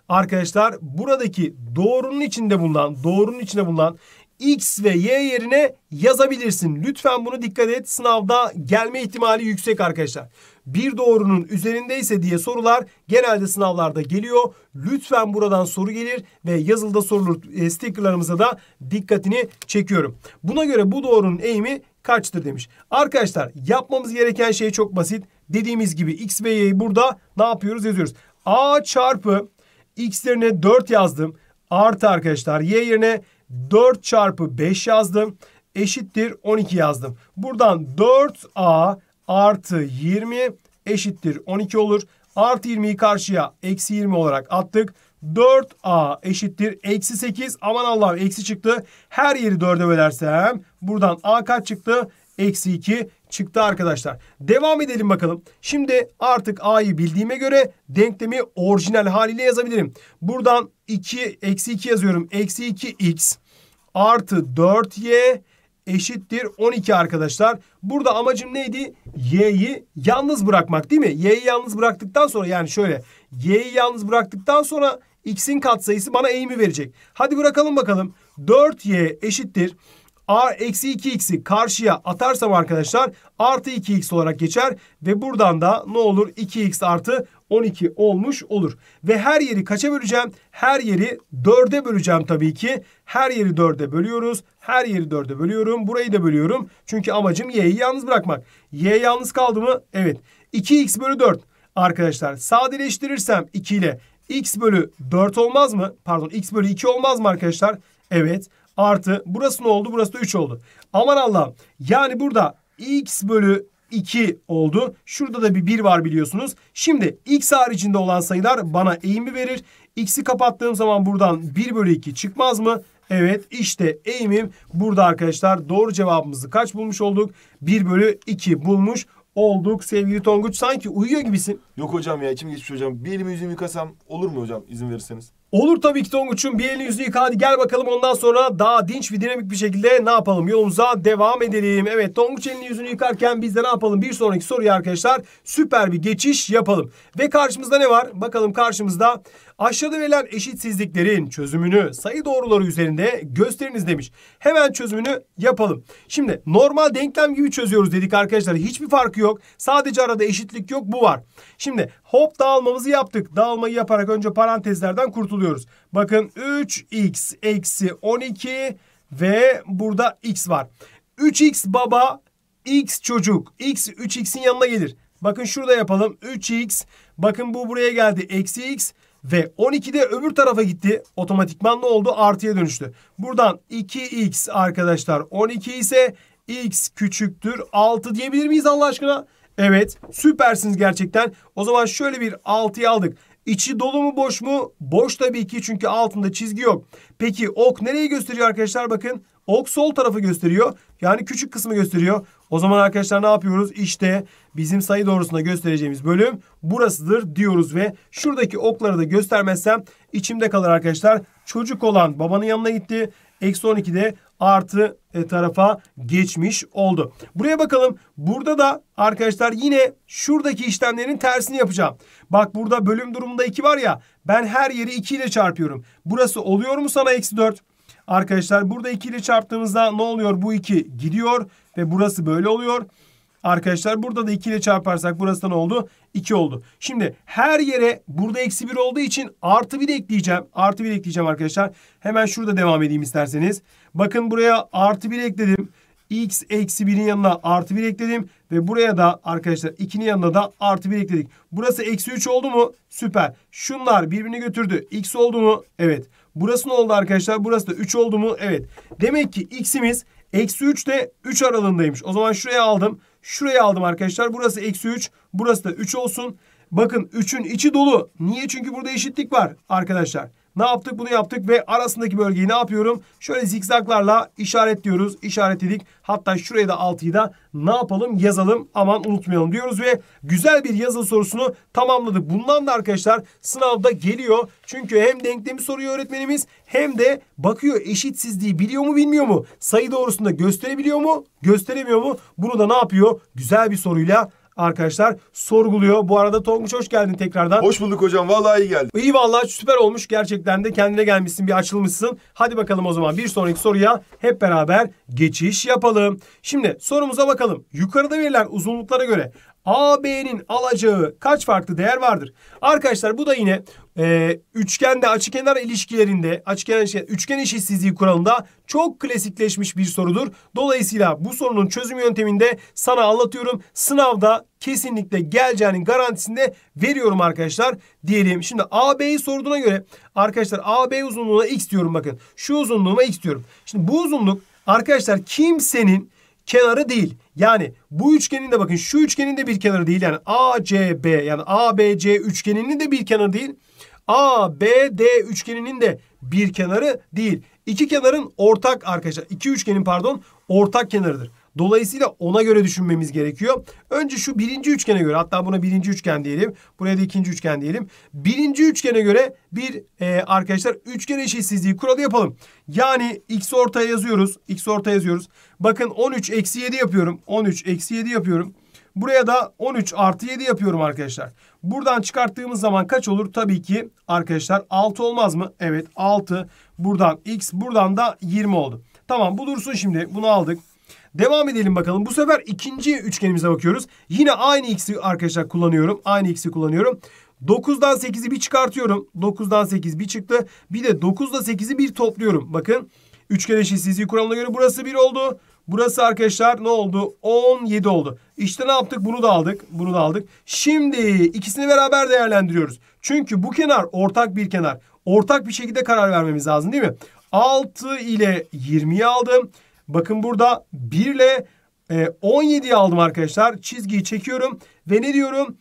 arkadaşlar buradaki doğrunun içinde bulunan doğrunun içinde bulunan X ve Y yerine yazabilirsin. Lütfen bunu dikkat et. Sınavda gelme ihtimali yüksek arkadaşlar. Bir doğrunun üzerindeyse diye sorular genelde sınavlarda geliyor. Lütfen buradan soru gelir ve yazılıda sorulur e, stickerlarımıza da dikkatini çekiyorum. Buna göre bu doğrunun eğimi kaçtır demiş. Arkadaşlar yapmamız gereken şey çok basit. Dediğimiz gibi X ve Y'yi burada ne yapıyoruz yazıyoruz. A çarpı X yerine 4 yazdım. Artı arkadaşlar Y yerine 4 çarpı 5 yazdım. Eşittir 12 yazdım. Buradan 4A artı 20 eşittir 12 olur. Artı 20'yi karşıya eksi 20 olarak attık. 4A eşittir. Eksi 8 aman Allah'ım eksi çıktı. Her yeri 4'e bölersem buradan A kaç çıktı? Eksi 2 çıktı arkadaşlar. Devam edelim bakalım. Şimdi artık A'yı bildiğime göre denklemi orijinal haliyle yazabilirim. Buradan 2 eksi 2 yazıyorum. Eksi 2 x artı 4y eşittir 12 arkadaşlar. Burada amacım neydi? Y'yi yalnız bırakmak değil mi? Y'yi yalnız bıraktıktan sonra yani şöyle. Y'yi yalnız bıraktıktan sonra x'in katsayısı bana eğimi verecek. Hadi bırakalım bakalım. 4y eşittir. A eksi 2x'i karşıya atarsam arkadaşlar artı 2x olarak geçer. Ve buradan da ne olur? 2x artı 12 olmuş olur. Ve her yeri kaça böleceğim? Her yeri 4'e böleceğim tabii ki. Her yeri 4'e bölüyoruz. Her yeri 4'e bölüyorum. Burayı da bölüyorum. Çünkü amacım y'yi yalnız bırakmak. Y yalnız kaldı mı? Evet. 2x bölü 4. Arkadaşlar sadeleştirirsem 2 ile x bölü 4 olmaz mı? Pardon x bölü 2 olmaz mı arkadaşlar? Evet. Artı burası ne oldu? Burası da 3 oldu. Aman Allah'ım. Yani burada x bölü 2 oldu. Şurada da bir 1 var biliyorsunuz. Şimdi x haricinde olan sayılar bana eğimi verir. X'i kapattığım zaman buradan 1 bölü 2 çıkmaz mı? Evet işte eğimim burada arkadaşlar. Doğru cevabımızı kaç bulmuş olduk? 1 bölü 2 bulmuş olduk. Sevgili Tonguç sanki uyuyor gibisin. Yok hocam ya içim geçmiş hocam. Bir elimi yüzümü yıkasam olur mu hocam izin verirseniz? Olur tabii ki Tonguç'un bir elini yüzünü yıka hadi gel bakalım ondan sonra daha dinç bir dinamik bir şekilde ne yapalım yolumuza devam edelim. Evet Tonguç elini yüzünü yıkarken biz de ne yapalım bir sonraki soruya arkadaşlar süper bir geçiş yapalım. Ve karşımızda ne var? Bakalım karşımızda Aşağıda verilen eşitsizliklerin çözümünü sayı doğruları üzerinde gösteriniz demiş. Hemen çözümünü yapalım. Şimdi normal denklem gibi çözüyoruz dedik arkadaşlar. Hiçbir farkı yok. Sadece arada eşitlik yok bu var. Şimdi hop dağılmamızı yaptık. Dağılmayı yaparak önce parantezlerden kurtuluyoruz. Bakın 3x eksi 12 ve burada x var. 3x baba x çocuk. X 3x'in yanına gelir. Bakın şurada yapalım. 3x. Bakın bu buraya geldi. Eksi x. Ve 12'de öbür tarafa gitti. Otomatikman ne oldu? Artıya dönüştü. Buradan 2x arkadaşlar 12 ise x küçüktür 6 diyebilir miyiz Allah aşkına? Evet süpersiniz gerçekten. O zaman şöyle bir 6'yı aldık. İçi dolu mu boş mu? Boş tabii ki çünkü altında çizgi yok. Peki ok nereyi gösteriyor arkadaşlar? Bakın Ok sol tarafı gösteriyor. Yani küçük kısmı gösteriyor. O zaman arkadaşlar ne yapıyoruz? İşte bizim sayı doğrusuna göstereceğimiz bölüm burasıdır diyoruz ve şuradaki okları da göstermezsem içimde kalır arkadaşlar. Çocuk olan babanın yanına gitti. Eksi 12'de artı e, tarafa geçmiş oldu. Buraya bakalım. Burada da arkadaşlar yine şuradaki işlemlerin tersini yapacağım. Bak burada bölüm durumunda 2 var ya. Ben her yeri 2 ile çarpıyorum. Burası oluyor mu sana eksi 4? Arkadaşlar burada 2 ile çarptığımızda ne oluyor? Bu 2 gidiyor ve burası böyle oluyor. Arkadaşlar burada da 2 ile çarparsak burası da ne oldu? 2 oldu. Şimdi her yere burada eksi 1 olduğu için artı 1 ekleyeceğim. Artı 1 ekleyeceğim arkadaşlar. Hemen şurada devam edeyim isterseniz. Bakın buraya artı 1 ekledim. X eksi 1'in yanına artı 1 ekledim. Ve buraya da arkadaşlar 2'nin yanına da artı 1 ekledik. Burası eksi 3 oldu mu? Süper. Şunlar birbirini götürdü. X oldu mu? Evet. Burası ne oldu arkadaşlar? Burası da 3 oldu mu? Evet. Demek ki x'imiz eksi 3 ile 3 aralığındaymış. O zaman şuraya aldım. Şuraya aldım arkadaşlar. Burası eksi 3. Burası da 3 olsun. Bakın 3'ün içi dolu. Niye? Çünkü burada eşitlik var arkadaşlar. Ne yaptık? Bunu yaptık ve arasındaki bölgeyi ne yapıyorum? Şöyle zikzaklarla işaretliyoruz. İşaretledik. Hatta şuraya da 6'yı da ne yapalım? Yazalım. Aman unutmayalım diyoruz ve güzel bir yazılı sorusunu tamamladık. Bundan da arkadaşlar sınavda geliyor. Çünkü hem denklemi soruyor öğretmenimiz hem de bakıyor eşitsizliği biliyor mu bilmiyor mu? Sayı doğrusunda gösterebiliyor mu? Gösteremiyor mu? Bunu da ne yapıyor? Güzel bir soruyla arkadaşlar sorguluyor. Bu arada Tonguç hoş geldin tekrardan. Hoş bulduk hocam. Vallahi iyi geldin. İyi vallahi süper olmuş. Gerçekten de kendine gelmişsin, bir açılmışsın. Hadi bakalım o zaman bir sonraki soruya hep beraber geçiş yapalım. Şimdi sorumuza bakalım. Yukarıda verilen uzunluklara göre AB'nin alacağı kaç farklı değer vardır? Arkadaşlar bu da yine e, üçgende açıkenar ilişkilerinde açıkenar ilişkiler, üçgen eşitsizliği kuralında çok klasikleşmiş bir sorudur. Dolayısıyla bu sorunun çözüm yönteminde sana anlatıyorum. Sınavda kesinlikle geleceğinin garantisini de veriyorum arkadaşlar diyelim. Şimdi AB'yi sorduğuna göre arkadaşlar AB uzunluğuna x diyorum bakın. Şu uzunluğuma x diyorum. Şimdi bu uzunluk arkadaşlar kimsenin kenarı değil. Yani bu üçgenin de bakın şu üçgenin de bir kenarı değil. Yani ACB yani ABC üçgeninin de bir kenarı değil. ABD üçgeninin de bir kenarı değil. İki kenarın ortak arkadaşlar. iki üçgenin pardon ortak kenarıdır. Dolayısıyla ona göre düşünmemiz gerekiyor. Önce şu birinci üçgene göre hatta buna birinci üçgen diyelim. Buraya da ikinci üçgen diyelim. Birinci üçgene göre bir e, arkadaşlar üçgen eşitsizliği kuralı yapalım. Yani x ortaya yazıyoruz. X ortaya yazıyoruz. Bakın 13 eksi 7 yapıyorum. 13 eksi 7 yapıyorum. Buraya da 13 artı 7 yapıyorum arkadaşlar. Buradan çıkarttığımız zaman kaç olur? Tabii ki arkadaşlar 6 olmaz mı? Evet 6. Buradan x buradan da 20 oldu. Tamam bu dursun şimdi. Bunu aldık. Devam edelim bakalım. Bu sefer ikinci üçgenimize bakıyoruz. Yine aynı x'i arkadaşlar kullanıyorum. Aynı x'i kullanıyorum. 9'dan 8'i bir çıkartıyorum. 9'dan 8 bir çıktı. Bir de 9'da 8'i bir topluyorum. Bakın üçgen eşitsizliği kuralına göre burası 1 oldu. Burası arkadaşlar ne oldu? 17 oldu. İşte ne yaptık? Bunu da aldık. Bunu da aldık. Şimdi ikisini beraber değerlendiriyoruz. Çünkü bu kenar ortak bir kenar. Ortak bir şekilde karar vermemiz lazım değil mi? 6 ile 20'yi aldım. Bakın burada 1 ile e, 17'yi aldım arkadaşlar. Çizgiyi çekiyorum ve ne diyorum?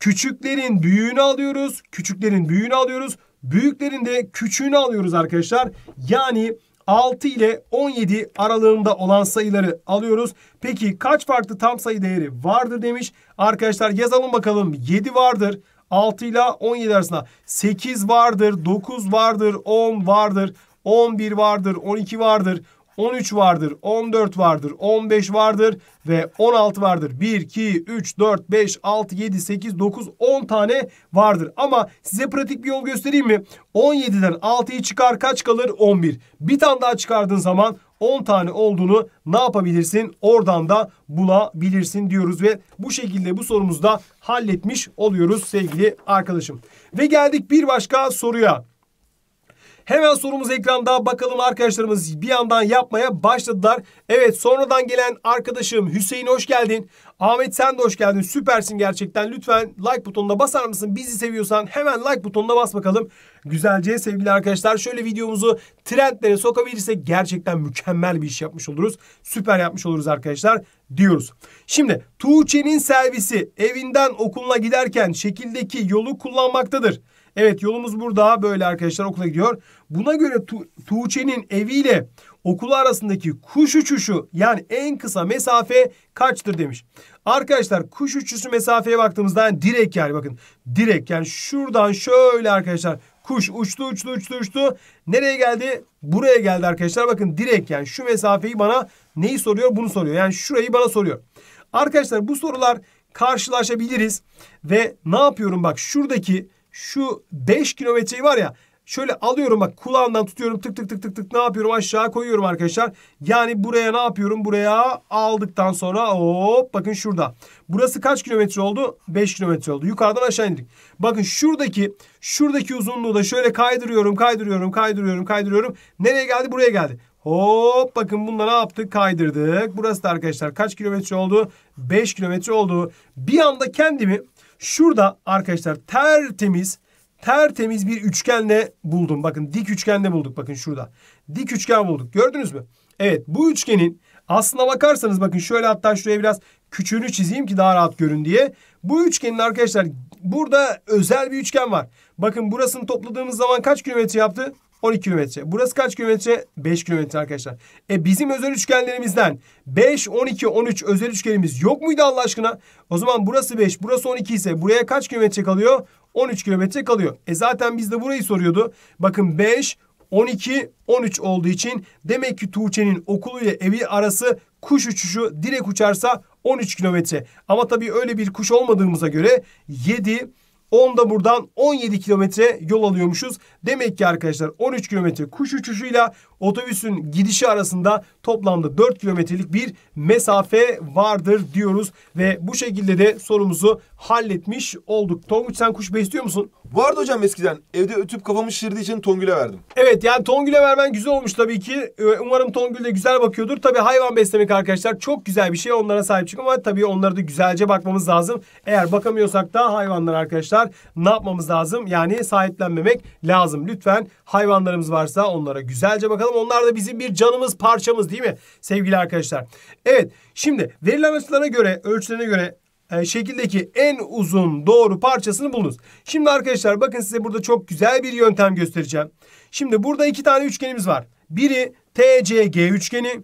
Küçüklerin büyüğünü alıyoruz. Küçüklerin büyüğünü alıyoruz. Büyüklerin de küçüğünü alıyoruz arkadaşlar. Yani 6 ile 17 aralığında olan sayıları alıyoruz. Peki kaç farklı tam sayı değeri vardır demiş. Arkadaşlar yazalım bakalım. 7 vardır. 6 ile 17 arasında 8 vardır, 9 vardır, 10 vardır, 11 vardır, 12 vardır, 13 vardır, 14 vardır, 15 vardır ve 16 vardır. 1, 2, 3, 4, 5, 6, 7, 8, 9, 10 tane vardır. Ama size pratik bir yol göstereyim mi? 17'den 6'yı çıkar kaç kalır? 11. Bir tane daha çıkardığın zaman 10 tane olduğunu ne yapabilirsin? Oradan da bulabilirsin diyoruz ve bu şekilde bu sorumuzu da halletmiş oluyoruz sevgili arkadaşım. Ve geldik bir başka soruya. Hemen sorumuz ekranda. Bakalım arkadaşlarımız bir yandan yapmaya başladılar. Evet sonradan gelen arkadaşım Hüseyin hoş geldin. Ahmet sen de hoş geldin. Süpersin gerçekten. Lütfen like butonuna basar mısın? Bizi seviyorsan hemen like butonuna bas bakalım. Güzelce sevgili arkadaşlar şöyle videomuzu trendlere sokabilirsek gerçekten mükemmel bir iş yapmış oluruz. Süper yapmış oluruz arkadaşlar diyoruz. Şimdi Tuğçe'nin servisi evinden okuluna giderken şekildeki yolu kullanmaktadır. Evet yolumuz burada böyle arkadaşlar okula gidiyor. Buna göre tu Tuğçe'nin eviyle okulu arasındaki kuş uçuşu yani en kısa mesafe kaçtır demiş. Arkadaşlar kuş uçuşu mesafeye baktığımızda yani direkt yani bakın direkt yani şuradan şöyle arkadaşlar kuş uçtu uçtu uçtu uçtu. Nereye geldi? Buraya geldi arkadaşlar. Bakın direkt yani şu mesafeyi bana neyi soruyor? Bunu soruyor. Yani şurayı bana soruyor. Arkadaşlar bu sorular karşılaşabiliriz. Ve ne yapıyorum bak şuradaki şu 5 kilometreyi var ya şöyle alıyorum bak kulağından tutuyorum tık tık tık tık tık ne yapıyorum aşağı koyuyorum arkadaşlar. Yani buraya ne yapıyorum? Buraya aldıktan sonra hop bakın şurada. Burası kaç kilometre oldu? 5 kilometre oldu. Yukarıdan aşağı indik. Bakın şuradaki şuradaki uzunluğu da şöyle kaydırıyorum kaydırıyorum kaydırıyorum kaydırıyorum. Nereye geldi? Buraya geldi. Hop bakın bunda ne yaptık? Kaydırdık. Burası da arkadaşlar kaç kilometre oldu? 5 kilometre oldu. Bir anda kendimi Şurada arkadaşlar tertemiz tertemiz bir üçgenle buldum. Bakın dik üçgenle bulduk. Bakın şurada. Dik üçgen bulduk. Gördünüz mü? Evet bu üçgenin aslına bakarsanız bakın şöyle hatta şuraya biraz küçüğünü çizeyim ki daha rahat görün diye. Bu üçgenin arkadaşlar burada özel bir üçgen var. Bakın burasını topladığımız zaman kaç kilometre yaptı? 12 kilometre. Burası kaç kilometre? 5 kilometre arkadaşlar. E bizim özel üçgenlerimizden 5, 12, 13 özel üçgenimiz yok muydu Allah aşkına? O zaman burası 5, burası 12 ise buraya kaç kilometre kalıyor? 13 kilometre kalıyor. E zaten biz de burayı soruyordu. Bakın 5, 12, 13 olduğu için demek ki Tuğçe'nin okulu ile evi arası kuş uçuşu direkt uçarsa 13 kilometre. Ama tabii öyle bir kuş olmadığımıza göre 7, 7, 10'da buradan 17 kilometre yol alıyormuşuz. Demek ki arkadaşlar 13 kilometre kuş uçuşuyla otobüsün gidişi arasında toplamda 4 kilometrelik bir mesafe vardır diyoruz. Ve bu şekilde de sorumuzu halletmiş olduk. Tonguç sen kuş besliyor musun? Vardı hocam eskiden. Evde ötüp kafamı şişirdiği için Tongül'e verdim. Evet yani Tongül'e vermen güzel olmuş tabii ki. Ee, umarım Tongül de güzel bakıyordur. Tabii hayvan beslemek arkadaşlar çok güzel bir şey. Onlara sahip çıkın ama tabii onlara da güzelce bakmamız lazım. Eğer bakamıyorsak da hayvanlar arkadaşlar ne yapmamız lazım? Yani sahiplenmemek lazım. Lütfen hayvanlarımız varsa onlara güzelce bakalım. Onlar da bizim bir canımız parçamız değil mi sevgili arkadaşlar? Evet şimdi verilen göre ölçülerine göre ee, şekildeki en uzun doğru parçasını bulunuz. Şimdi arkadaşlar bakın size burada çok güzel bir yöntem göstereceğim. Şimdi burada iki tane üçgenimiz var. Biri TCG üçgeni,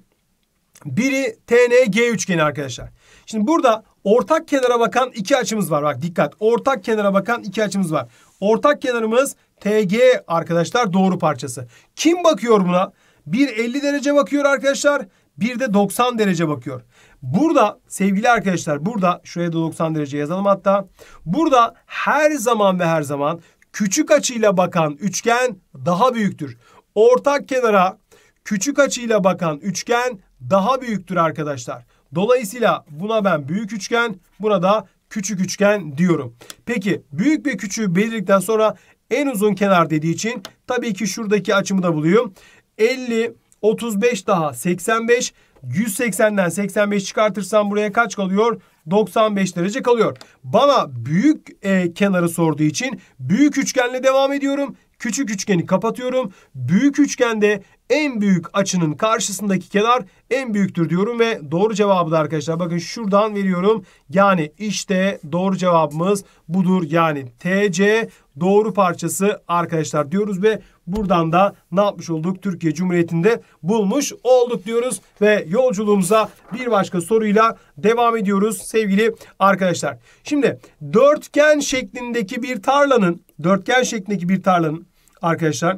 biri TNG üçgeni arkadaşlar. Şimdi burada ortak kenara bakan iki açımız var. Bak dikkat. Ortak kenara bakan iki açımız var. Ortak kenarımız TG arkadaşlar doğru parçası. Kim bakıyor buna? Bir 50 derece bakıyor arkadaşlar. Bir de 90 derece bakıyor. Burada sevgili arkadaşlar burada şuraya da 90 derece yazalım hatta. Burada her zaman ve her zaman küçük açıyla bakan üçgen daha büyüktür. Ortak kenara küçük açıyla bakan üçgen daha büyüktür arkadaşlar. Dolayısıyla buna ben büyük üçgen, buna da küçük üçgen diyorum. Peki büyük ve küçüğü belirledikten sonra en uzun kenar dediği için tabii ki şuradaki açımı da buluyorum. 50, 35 daha 85, 180'den 85 çıkartırsam buraya kaç kalıyor? 95 derece kalıyor. Bana büyük e, kenarı sorduğu için büyük üçgenle devam ediyorum. Küçük üçgeni kapatıyorum. Büyük üçgende en büyük açının karşısındaki kenar en büyüktür diyorum ve doğru cevabı da arkadaşlar bakın şuradan veriyorum. Yani işte doğru cevabımız budur. Yani TC doğru parçası arkadaşlar diyoruz ve buradan da ne yapmış olduk? Türkiye Cumhuriyeti'nde bulmuş olduk diyoruz ve yolculuğumuza bir başka soruyla devam ediyoruz sevgili arkadaşlar. Şimdi dörtgen şeklindeki bir tarlanın dörtgen şeklindeki bir tarlanın arkadaşlar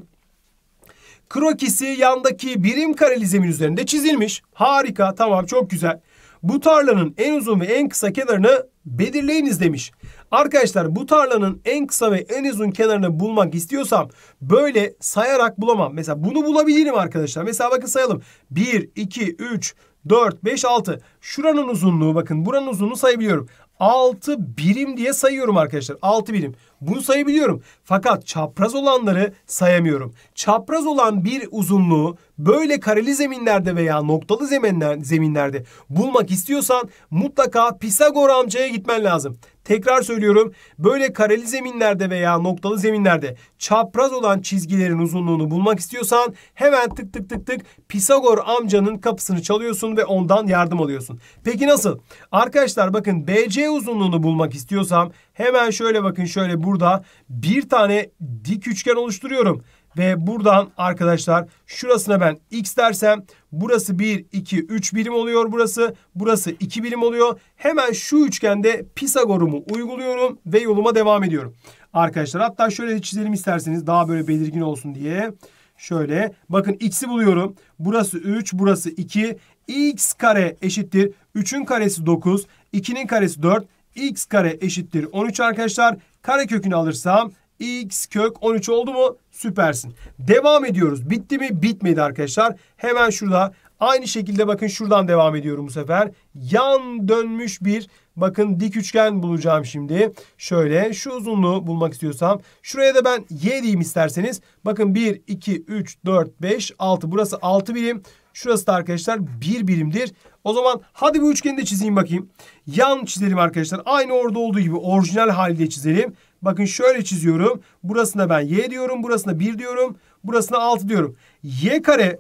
Krokisi yandaki birim kareli zemin üzerinde çizilmiş. Harika tamam çok güzel. Bu tarlanın en uzun ve en kısa kenarını belirleyiniz demiş. Arkadaşlar bu tarlanın en kısa ve en uzun kenarını bulmak istiyorsam böyle sayarak bulamam. Mesela bunu bulabilirim arkadaşlar. Mesela bakın sayalım. 1, 2, 3, 4, 5, 6. Şuranın uzunluğu bakın buranın uzunluğu sayabiliyorum. 6 birim diye sayıyorum arkadaşlar. 6 birim. Bunu sayabiliyorum. Fakat çapraz olanları sayamıyorum. Çapraz olan bir uzunluğu böyle kareli zeminlerde veya noktalı zeminler, zeminlerde bulmak istiyorsan mutlaka Pisagor amcaya gitmen lazım. Tekrar söylüyorum böyle kareli zeminlerde veya noktalı zeminlerde çapraz olan çizgilerin uzunluğunu bulmak istiyorsan hemen tık tık tık tık Pisagor amcanın kapısını çalıyorsun ve ondan yardım alıyorsun. Peki nasıl? Arkadaşlar bakın BC uzunluğunu bulmak istiyorsam hemen şöyle bakın şöyle burada bir tane dik üçgen oluşturuyorum. Ve buradan arkadaşlar şurasına ben x dersem burası 1, 2, 3 birim oluyor burası. Burası 2 birim oluyor. Hemen şu üçgende Pisagor'umu uyguluyorum ve yoluma devam ediyorum. Arkadaşlar hatta şöyle çizelim isterseniz daha böyle belirgin olsun diye. Şöyle bakın x'i buluyorum. Burası 3, burası 2. x kare eşittir. 3'ün karesi 9, 2'nin karesi 4, x kare eşittir 13 arkadaşlar. Kare kökünü alırsam x kök 13 oldu mu? Süpersin. Devam ediyoruz. Bitti mi? Bitmedi arkadaşlar. Hemen şurada aynı şekilde bakın şuradan devam ediyorum bu sefer. Yan dönmüş bir bakın dik üçgen bulacağım şimdi. Şöyle şu uzunluğu bulmak istiyorsam. Şuraya da ben y diyeyim isterseniz. Bakın 1, 2, 3, 4, 5, 6. Burası 6 birim. Şurası da arkadaşlar 1 birimdir. O zaman hadi bu üçgeni de çizeyim bakayım. Yan çizelim arkadaşlar. Aynı orada olduğu gibi orijinal halde çizelim. Bakın şöyle çiziyorum. Burasına ben y diyorum. Burasına 1 diyorum. Burasına 6 diyorum. y kare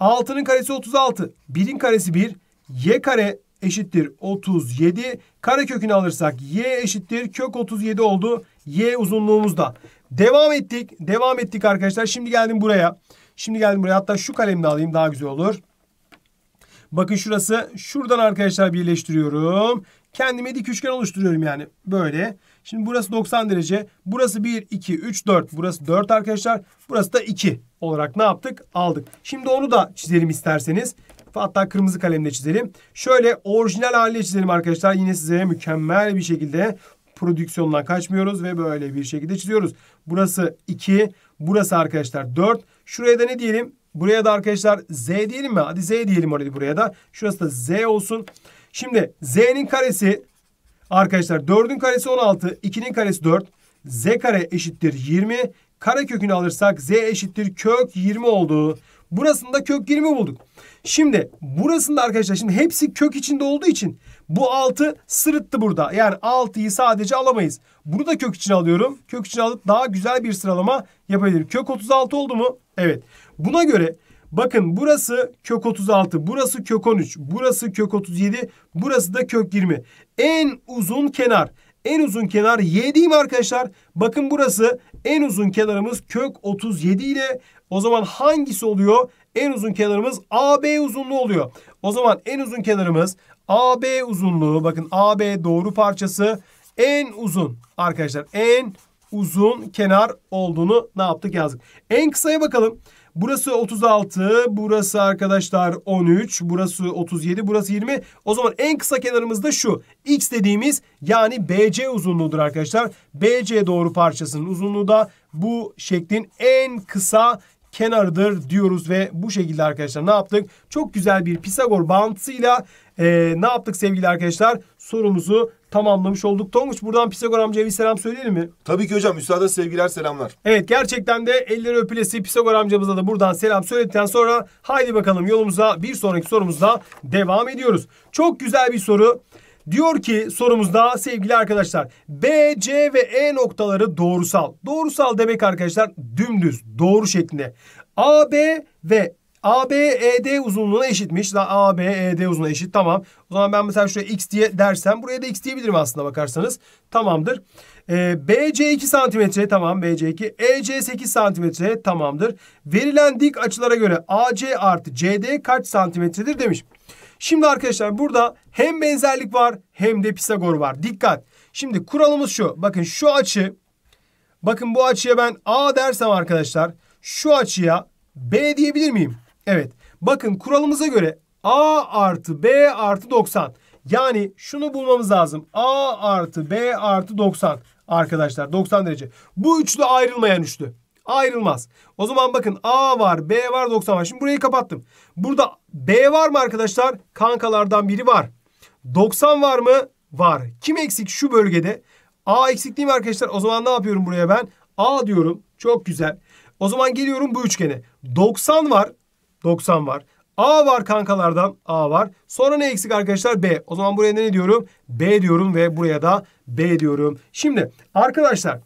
6'nın karesi 36. 1'in karesi 1. y kare eşittir 37. Kare kökünü alırsak y eşittir kök 37 oldu. y uzunluğumuzda. Devam ettik. Devam ettik arkadaşlar. Şimdi geldim buraya. Şimdi geldim buraya. Hatta şu kalemi de alayım daha güzel olur. Bakın şurası. Şuradan arkadaşlar birleştiriyorum. Kendime dik üçgen oluşturuyorum yani. Böyle. Şimdi burası 90 derece. Burası 1, 2, 3, 4. Burası 4 arkadaşlar. Burası da 2 olarak ne yaptık? Aldık. Şimdi onu da çizelim isterseniz. Hatta kırmızı kalemle çizelim. Şöyle orijinal haliyle çizelim arkadaşlar. Yine size mükemmel bir şekilde prodüksiyondan kaçmıyoruz ve böyle bir şekilde çiziyoruz. Burası 2, burası arkadaşlar 4. Şuraya da ne diyelim? Buraya da arkadaşlar Z diyelim mi? Hadi Z diyelim orada buraya da. Şurası da Z olsun. Şimdi Z'nin karesi Arkadaşlar 4'ün karesi 16, 2'nin karesi 4. Z kare eşittir 20. Kare kökünü alırsak Z eşittir kök 20 oldu. Burasında kök 20 bulduk. Şimdi burasında arkadaşlar şimdi hepsi kök içinde olduğu için bu 6 sırıttı burada. Yani 6'yı sadece alamayız. Bunu da kök için alıyorum. Kök için alıp daha güzel bir sıralama yapabilirim. Kök 36 oldu mu? Evet. Buna göre Bakın burası kök 36, burası kök 13, burası kök 37, burası da kök 20. En uzun kenar. En uzun kenar 7 mi arkadaşlar? Bakın burası en uzun kenarımız kök 37 ile o zaman hangisi oluyor? En uzun kenarımız AB uzunluğu oluyor. O zaman en uzun kenarımız AB uzunluğu. Bakın AB doğru parçası en uzun arkadaşlar en uzun kenar olduğunu ne yaptık yazdık. En kısaya bakalım. Burası 36, burası arkadaşlar 13, burası 37, burası 20. O zaman en kısa kenarımız da şu. X dediğimiz yani BC uzunluğudur arkadaşlar. BC doğru parçasının uzunluğu da bu şeklin en kısa kenarıdır diyoruz ve bu şekilde arkadaşlar ne yaptık? Çok güzel bir Pisagor bağıntısıyla e, ne yaptık sevgili arkadaşlar? Sorumuzu tamamlamış olduk. Tonguç buradan Pisagor amcaya bir selam söyleyelim mi? Tabii ki hocam. Üstada sevgiler selamlar. Evet gerçekten de elleri öpülesi Pisagor amcamıza da buradan selam söyledikten sonra haydi bakalım yolumuza bir sonraki sorumuzda devam ediyoruz. Çok güzel bir soru. Diyor ki sorumuzda sevgili arkadaşlar B, C ve E noktaları doğrusal. Doğrusal demek arkadaşlar dümdüz, doğru şeklinde. A, B ve ABED uzunluğuna eşitmiş. ABED uzunluğuna eşit tamam. O zaman ben mesela şuraya x diye dersem buraya da x diyebilirim aslında bakarsanız. Tamamdır. Ee, BC 2 santimetre tamam BC 2. EC 8 santimetre tamamdır. Verilen dik açılara göre AC artı CD kaç santimetredir demiş. Şimdi arkadaşlar burada hem benzerlik var hem de Pisagor var. Dikkat. Şimdi kuralımız şu. Bakın şu açı. Bakın bu açıya ben A dersem arkadaşlar. Şu açıya B diyebilir miyim? Evet. Bakın kuralımıza göre A artı B artı 90. Yani şunu bulmamız lazım. A artı B artı 90 arkadaşlar. 90 derece. Bu üçlü ayrılmayan üçlü. Ayrılmaz. O zaman bakın A var, B var, 90 var. Şimdi burayı kapattım. Burada B var mı arkadaşlar? Kankalardan biri var. 90 var mı? Var. Kim eksik şu bölgede? A eksik değil mi arkadaşlar? O zaman ne yapıyorum buraya ben? A diyorum. Çok güzel. O zaman geliyorum bu üçgene. 90 var. 90 var. A var kankalardan A var. Sonra ne eksik arkadaşlar? B. O zaman buraya ne diyorum? B diyorum ve buraya da B diyorum. Şimdi arkadaşlar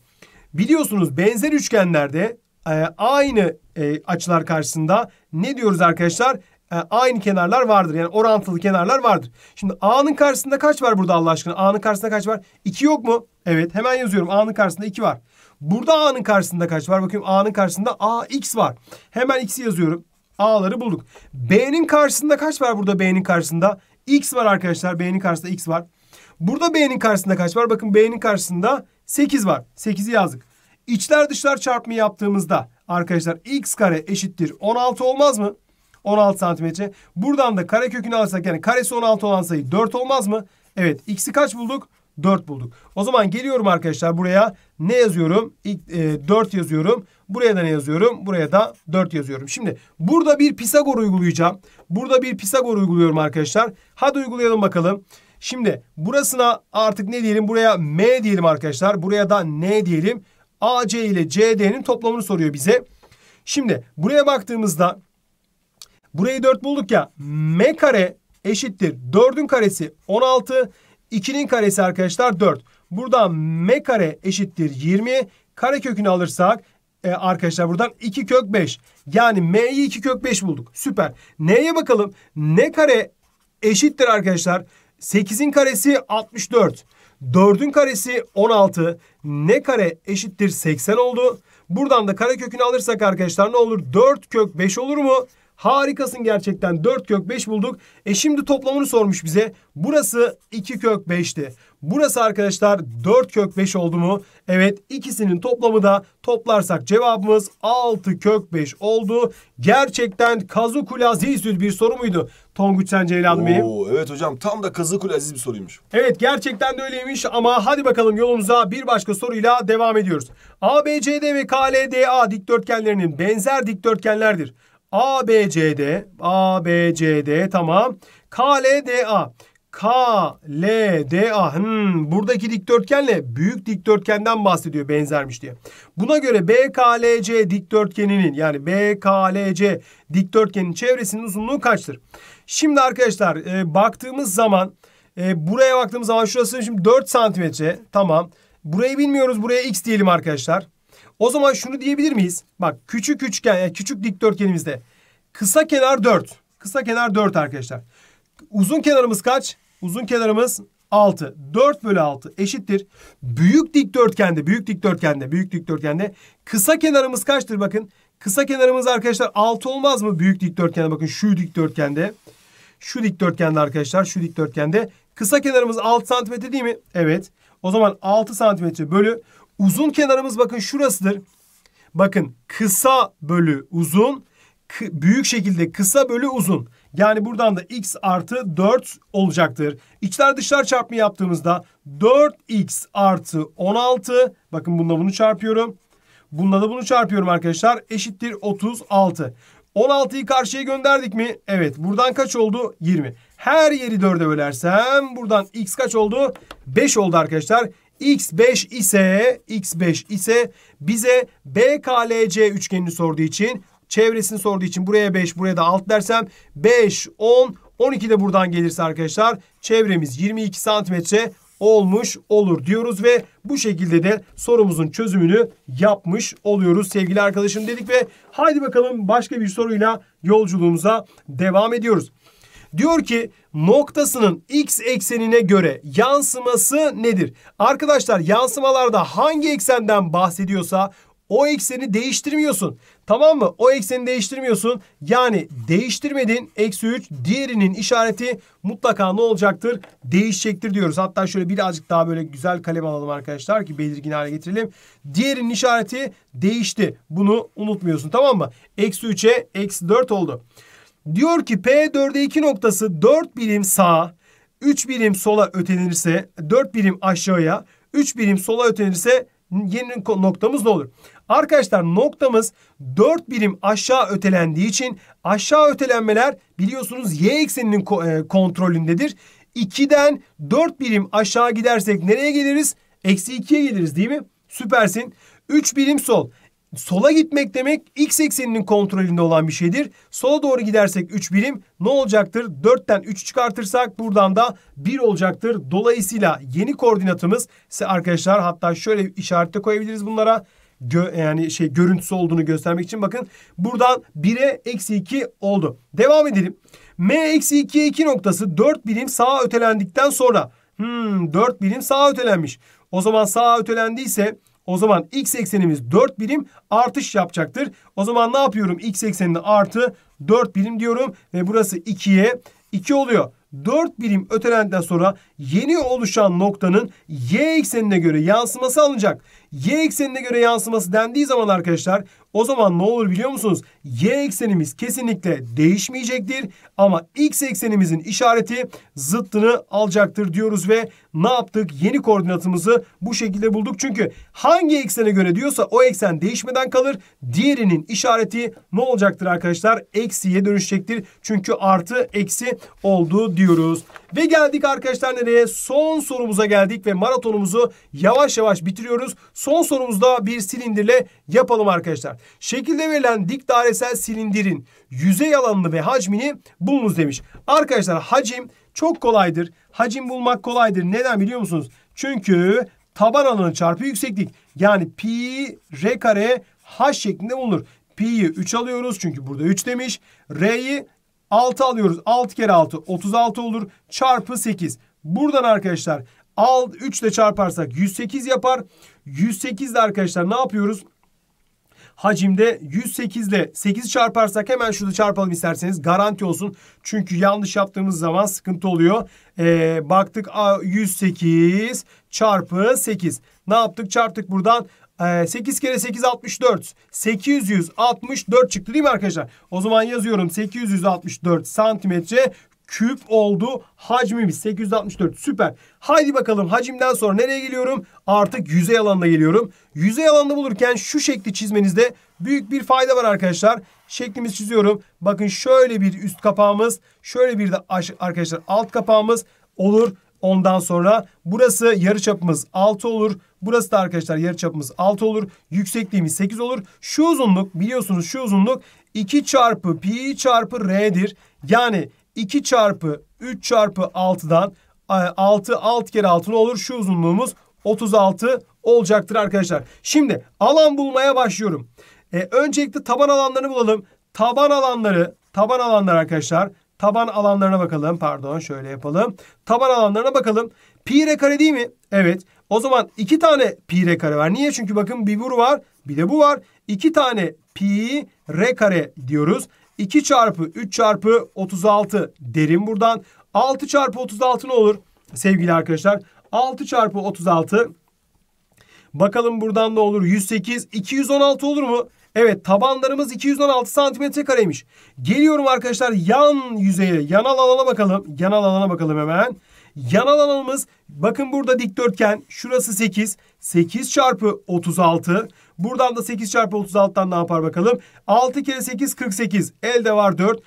biliyorsunuz benzer üçgenlerde e, aynı e, açılar karşısında ne diyoruz arkadaşlar? E, aynı kenarlar vardır. Yani orantılı kenarlar vardır. Şimdi A'nın karşısında kaç var burada Allah aşkına? A'nın karşısında kaç var? 2 yok mu? Evet hemen yazıyorum. A'nın karşısında 2 var. Burada A'nın karşısında kaç var? Bakayım A'nın karşısında A, X var. Hemen X'i yazıyorum. A'ları bulduk. B'nin karşısında kaç var burada B'nin karşısında? X var arkadaşlar. B'nin karşısında X var. Burada B'nin karşısında kaç var? Bakın B'nin karşısında 8 var. 8'i yazdık. İçler dışlar çarpımı yaptığımızda arkadaşlar X kare eşittir 16 olmaz mı? 16 santimetre. Buradan da kare kökünü alsak yani karesi 16 olan sayı 4 olmaz mı? Evet. X'i kaç bulduk? 4 bulduk. O zaman geliyorum arkadaşlar buraya. Ne yazıyorum? 4 e, yazıyorum. Buraya da ne yazıyorum? Buraya da 4 yazıyorum. Şimdi burada bir Pisagor uygulayacağım. Burada bir Pisagor uyguluyorum arkadaşlar. Hadi uygulayalım bakalım. Şimdi burasına artık ne diyelim? Buraya M diyelim arkadaşlar. Buraya da N diyelim. AC ile CD'nin toplamını soruyor bize. Şimdi buraya baktığımızda burayı 4 bulduk ya. M kare eşittir. 4'ün karesi 16. 2'nin karesi arkadaşlar 4. Burada M kare eşittir 20. Kare kökünü alırsak e, arkadaşlar buradan 2 kök 5. Yani m'yi 2 kök 5 bulduk. Süper. N'ye bakalım. ne kare eşittir arkadaşlar. 8'in karesi 64. 4'ün karesi 16. ne kare eşittir 80 oldu. Buradan da kare kökünü alırsak arkadaşlar ne olur? 4 kök 5 olur mu? Harikasın gerçekten. 4 kök 5 bulduk. E şimdi toplamını sormuş bize. Burası 2 kök 5'ti. Burası arkadaşlar 4 kök 5 oldu mu? Evet ikisinin toplamı da toplarsak cevabımız 6 kök 5 oldu. Gerçekten Kazukul Azizül bir soru muydu Tonguç sence Ceylan Bey? evet hocam tam da Kazukul Aziz bir soruymuş. Evet gerçekten de öyleymiş ama hadi bakalım yolumuza bir başka soruyla devam ediyoruz. ABCD ve KLDA dikdörtgenlerinin benzer dikdörtgenlerdir. ABCD, ABCD tamam. KLDA K, L, D, A. Hmm, buradaki dikdörtgenle büyük dikdörtgenden bahsediyor benzermiş diye. Buna göre BKLC dikdörtgeninin yani BKLC dikdörtgenin çevresinin uzunluğu kaçtır? Şimdi arkadaşlar e, baktığımız zaman e, buraya baktığımız zaman şurası şimdi 4 santimetre tamam. Burayı bilmiyoruz buraya x diyelim arkadaşlar. O zaman şunu diyebilir miyiz? Bak küçük üçgen yani e, küçük dikdörtgenimizde kısa kenar 4. Kısa kenar 4 arkadaşlar. Uzun kenarımız kaç? Uzun kenarımız 6. 4 bölü 6 eşittir. Büyük dikdörtgende, büyük dikdörtgende, büyük dikdörtgende kısa kenarımız kaçtır bakın. Kısa kenarımız arkadaşlar 6 olmaz mı büyük dikdörtgende? Bakın şu dikdörtgende. Şu dikdörtgende arkadaşlar, şu dikdörtgende. Kısa kenarımız 6 santimetre değil mi? Evet. O zaman 6 santimetre bölü uzun kenarımız bakın şurasıdır. Bakın kısa bölü uzun, büyük şekilde kısa bölü uzun. Yani buradan da x artı 4 olacaktır. İçler dışlar çarpımı yaptığımızda 4x artı 16. Bakın bununla bunu çarpıyorum. Bununla da bunu çarpıyorum arkadaşlar. Eşittir 36. 16'yı karşıya gönderdik mi? Evet. Buradan kaç oldu? 20. Her yeri 4'e bölersem buradan x kaç oldu? 5 oldu arkadaşlar. x5 ise x5 ise bize BKLC üçgenini sorduğu için Çevresini sorduğu için buraya 5, buraya da 6 dersem 5, 10, 12 de buradan gelirse arkadaşlar çevremiz 22 santimetre olmuş olur diyoruz ve bu şekilde de sorumuzun çözümünü yapmış oluyoruz sevgili arkadaşım dedik ve haydi bakalım başka bir soruyla yolculuğumuza devam ediyoruz. Diyor ki noktasının x eksenine göre yansıması nedir? Arkadaşlar yansımalarda hangi eksenden bahsediyorsa o ekseni değiştirmiyorsun. Tamam mı? O ekseni değiştirmiyorsun. Yani değiştirmedin. Eksi 3 diğerinin işareti mutlaka ne olacaktır? Değişecektir diyoruz. Hatta şöyle birazcık daha böyle güzel kalem alalım arkadaşlar ki belirgin hale getirelim. Diğerinin işareti değişti. Bunu unutmuyorsun tamam mı? Eksi 3'e eksi 4 oldu. Diyor ki P4'e 2 noktası 4 birim sağa, 3 birim sola ötenirse, 4 birim aşağıya, 3 birim sola ötenirse yeni noktamız ne olur? Arkadaşlar noktamız 4 birim aşağı ötelendiği için aşağı ötelenmeler biliyorsunuz y ekseninin e, kontrolündedir. 2'den 4 birim aşağı gidersek nereye geliriz? Eksi 2'ye geliriz değil mi? Süpersin. 3 birim sol. Sola gitmek demek x ekseninin kontrolünde olan bir şeydir. Sola doğru gidersek 3 birim ne olacaktır? 4'ten 3 çıkartırsak buradan da 1 olacaktır. Dolayısıyla yeni koordinatımız arkadaşlar hatta şöyle işarette koyabiliriz bunlara gö yani şey görüntüsü olduğunu göstermek için bakın buradan 1'e eksi 2 oldu. Devam edelim. M eksi 2'ye 2 noktası 4 birim sağa ötelendikten sonra hmm, 4 birim sağa ötelenmiş. O zaman sağa ötelendiyse o zaman x eksenimiz 4 birim artış yapacaktır. O zaman ne yapıyorum? x eksenini artı 4 birim diyorum ve burası 2'ye 2 oluyor. 4 birim ötelendikten sonra yeni oluşan noktanın y eksenine göre yansıması alınacak y eksenine göre yansıması dendiği zaman arkadaşlar o zaman ne olur biliyor musunuz? Y eksenimiz kesinlikle değişmeyecektir ama x eksenimizin işareti zıttını alacaktır diyoruz ve ne yaptık? Yeni koordinatımızı bu şekilde bulduk. Çünkü hangi eksene göre diyorsa o eksen değişmeden kalır. Diğerinin işareti ne olacaktır arkadaşlar? Eksiye dönüşecektir. Çünkü artı eksi oldu diyoruz. Ve geldik arkadaşlar nereye? Son sorumuza geldik ve maratonumuzu yavaş yavaş bitiriyoruz. Son sorumuzda bir silindirle yapalım arkadaşlar. Şekilde verilen dik dairesel silindirin yüzey alanını ve hacmini bulunuz demiş. Arkadaşlar hacim çok kolaydır. Hacim bulmak kolaydır. Neden biliyor musunuz? Çünkü taban alanı çarpı yükseklik. Yani pi r kare h şeklinde bulunur. Pi'yi 3 alıyoruz çünkü burada 3 demiş. R'yi 6 alıyoruz. 6 kere 6 36 olur. Çarpı 8. Buradan arkadaşlar al 3 ile çarparsak 108 yapar. 108 de arkadaşlar ne yapıyoruz? Hacimde 108 ile 8'i çarparsak hemen şurada çarpalım isterseniz. Garanti olsun. Çünkü yanlış yaptığımız zaman sıkıntı oluyor. Ee, baktık 108 çarpı 8. Ne yaptık? Çarptık buradan. 8 ee, kere 8 64. 864 çıktı değil mi arkadaşlar? O zaman yazıyorum 864 santimetre küp oldu hacmimiz 864 süper. Haydi bakalım hacimden sonra nereye geliyorum? Artık yüzey alanına geliyorum. Yüzey alanını bulurken şu şekli çizmenizde büyük bir fayda var arkadaşlar. Şeklimizi çiziyorum. Bakın şöyle bir üst kapağımız, şöyle bir de arkadaşlar alt kapağımız olur. Ondan sonra burası yarıçapımız 6 olur. Burası da arkadaşlar yarıçapımız 6 olur. Yüksekliğimiz 8 olur. Şu uzunluk biliyorsunuz şu uzunluk 2 çarpı pi çarpı r'dir. Yani 2 çarpı 3 çarpı 6'dan 6 e, alt kere 6 ne olur? Şu uzunluğumuz 36 olacaktır arkadaşlar. Şimdi alan bulmaya başlıyorum. E, öncelikle taban alanlarını bulalım. Taban alanları taban alanlar arkadaşlar Taban alanlarına bakalım. Pardon şöyle yapalım. Taban alanlarına bakalım. Pi re kare değil mi? Evet. O zaman iki tane pi re kare var. Niye? Çünkü bakın bir bu var bir de bu var. İki tane pi re kare diyoruz. 2 çarpı 3 çarpı 36 derim buradan. 6 çarpı 36 ne olur sevgili arkadaşlar? 6 çarpı 36 bakalım buradan ne olur? 108 216 olur mu? Evet tabanlarımız 216 santimetre kareymiş. Geliyorum arkadaşlar yan yüzeye. Yanal alana bakalım. Yanal alana bakalım hemen. Yanal alanımız bakın burada dikdörtgen. Şurası 8. 8 çarpı 36. Buradan da 8 çarpı 36'dan ne yapar bakalım. 6 kere 8 48. Elde var 4.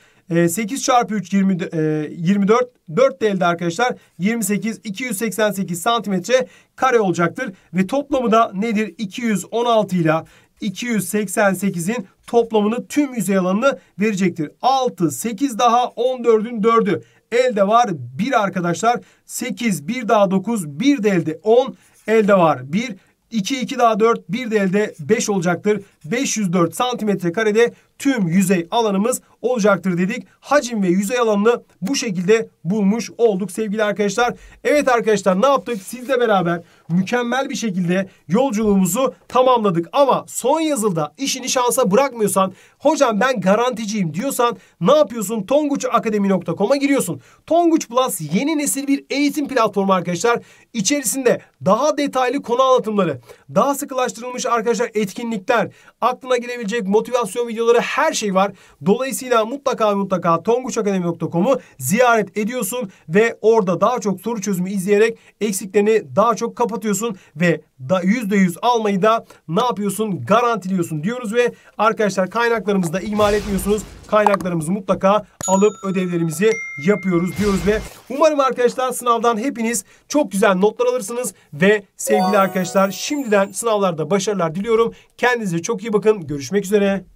8 ee, çarpı 3 20, 24 4 de elde arkadaşlar 28 288 santimetre kare olacaktır. Ve toplamı da nedir 216 ile 288'in toplamını tüm yüzey alanını verecektir. 6, 8 daha 14'ün 4'ü. Elde var 1 arkadaşlar. 8, 1 daha 9, 1 de elde 10. Elde var 1. 2, 2 daha 4, 1 de elde 5 olacaktır. 504 santimetre karede tüm yüzey alanımız olacaktır dedik. Hacim ve yüzey alanını bu şekilde bulmuş olduk sevgili arkadaşlar. Evet arkadaşlar ne yaptık? Sizle beraber mükemmel bir şekilde yolculuğumuzu tamamladık. Ama son yazılda işini şansa bırakmıyorsan, hocam ben garanticiyim diyorsan ne yapıyorsun? tonguçakademi.com'a giriyorsun. Tonguç Plus yeni nesil bir eğitim platformu arkadaşlar. İçerisinde daha detaylı konu anlatımları, daha sıkılaştırılmış arkadaşlar etkinlikler, aklına gelebilecek motivasyon videoları her şey var. Dolayısıyla mutlaka mutlaka tonguçakademi.com'u ziyaret ediyorsun ve orada daha çok soru çözümü izleyerek eksiklerini daha çok kapatıyorsun ve da %100 almayı da ne yapıyorsun? Garantiliyorsun diyoruz ve arkadaşlar kaynaklarımızı da ihmal etmiyorsunuz. Kaynaklarımızı mutlaka alıp ödevlerimizi yapıyoruz diyoruz ve umarım arkadaşlar sınavdan hepiniz çok güzel notlar alırsınız ve sevgili arkadaşlar şimdiden sınavlarda başarılar diliyorum. Kendinize çok iyi bakın. Görüşmek üzere.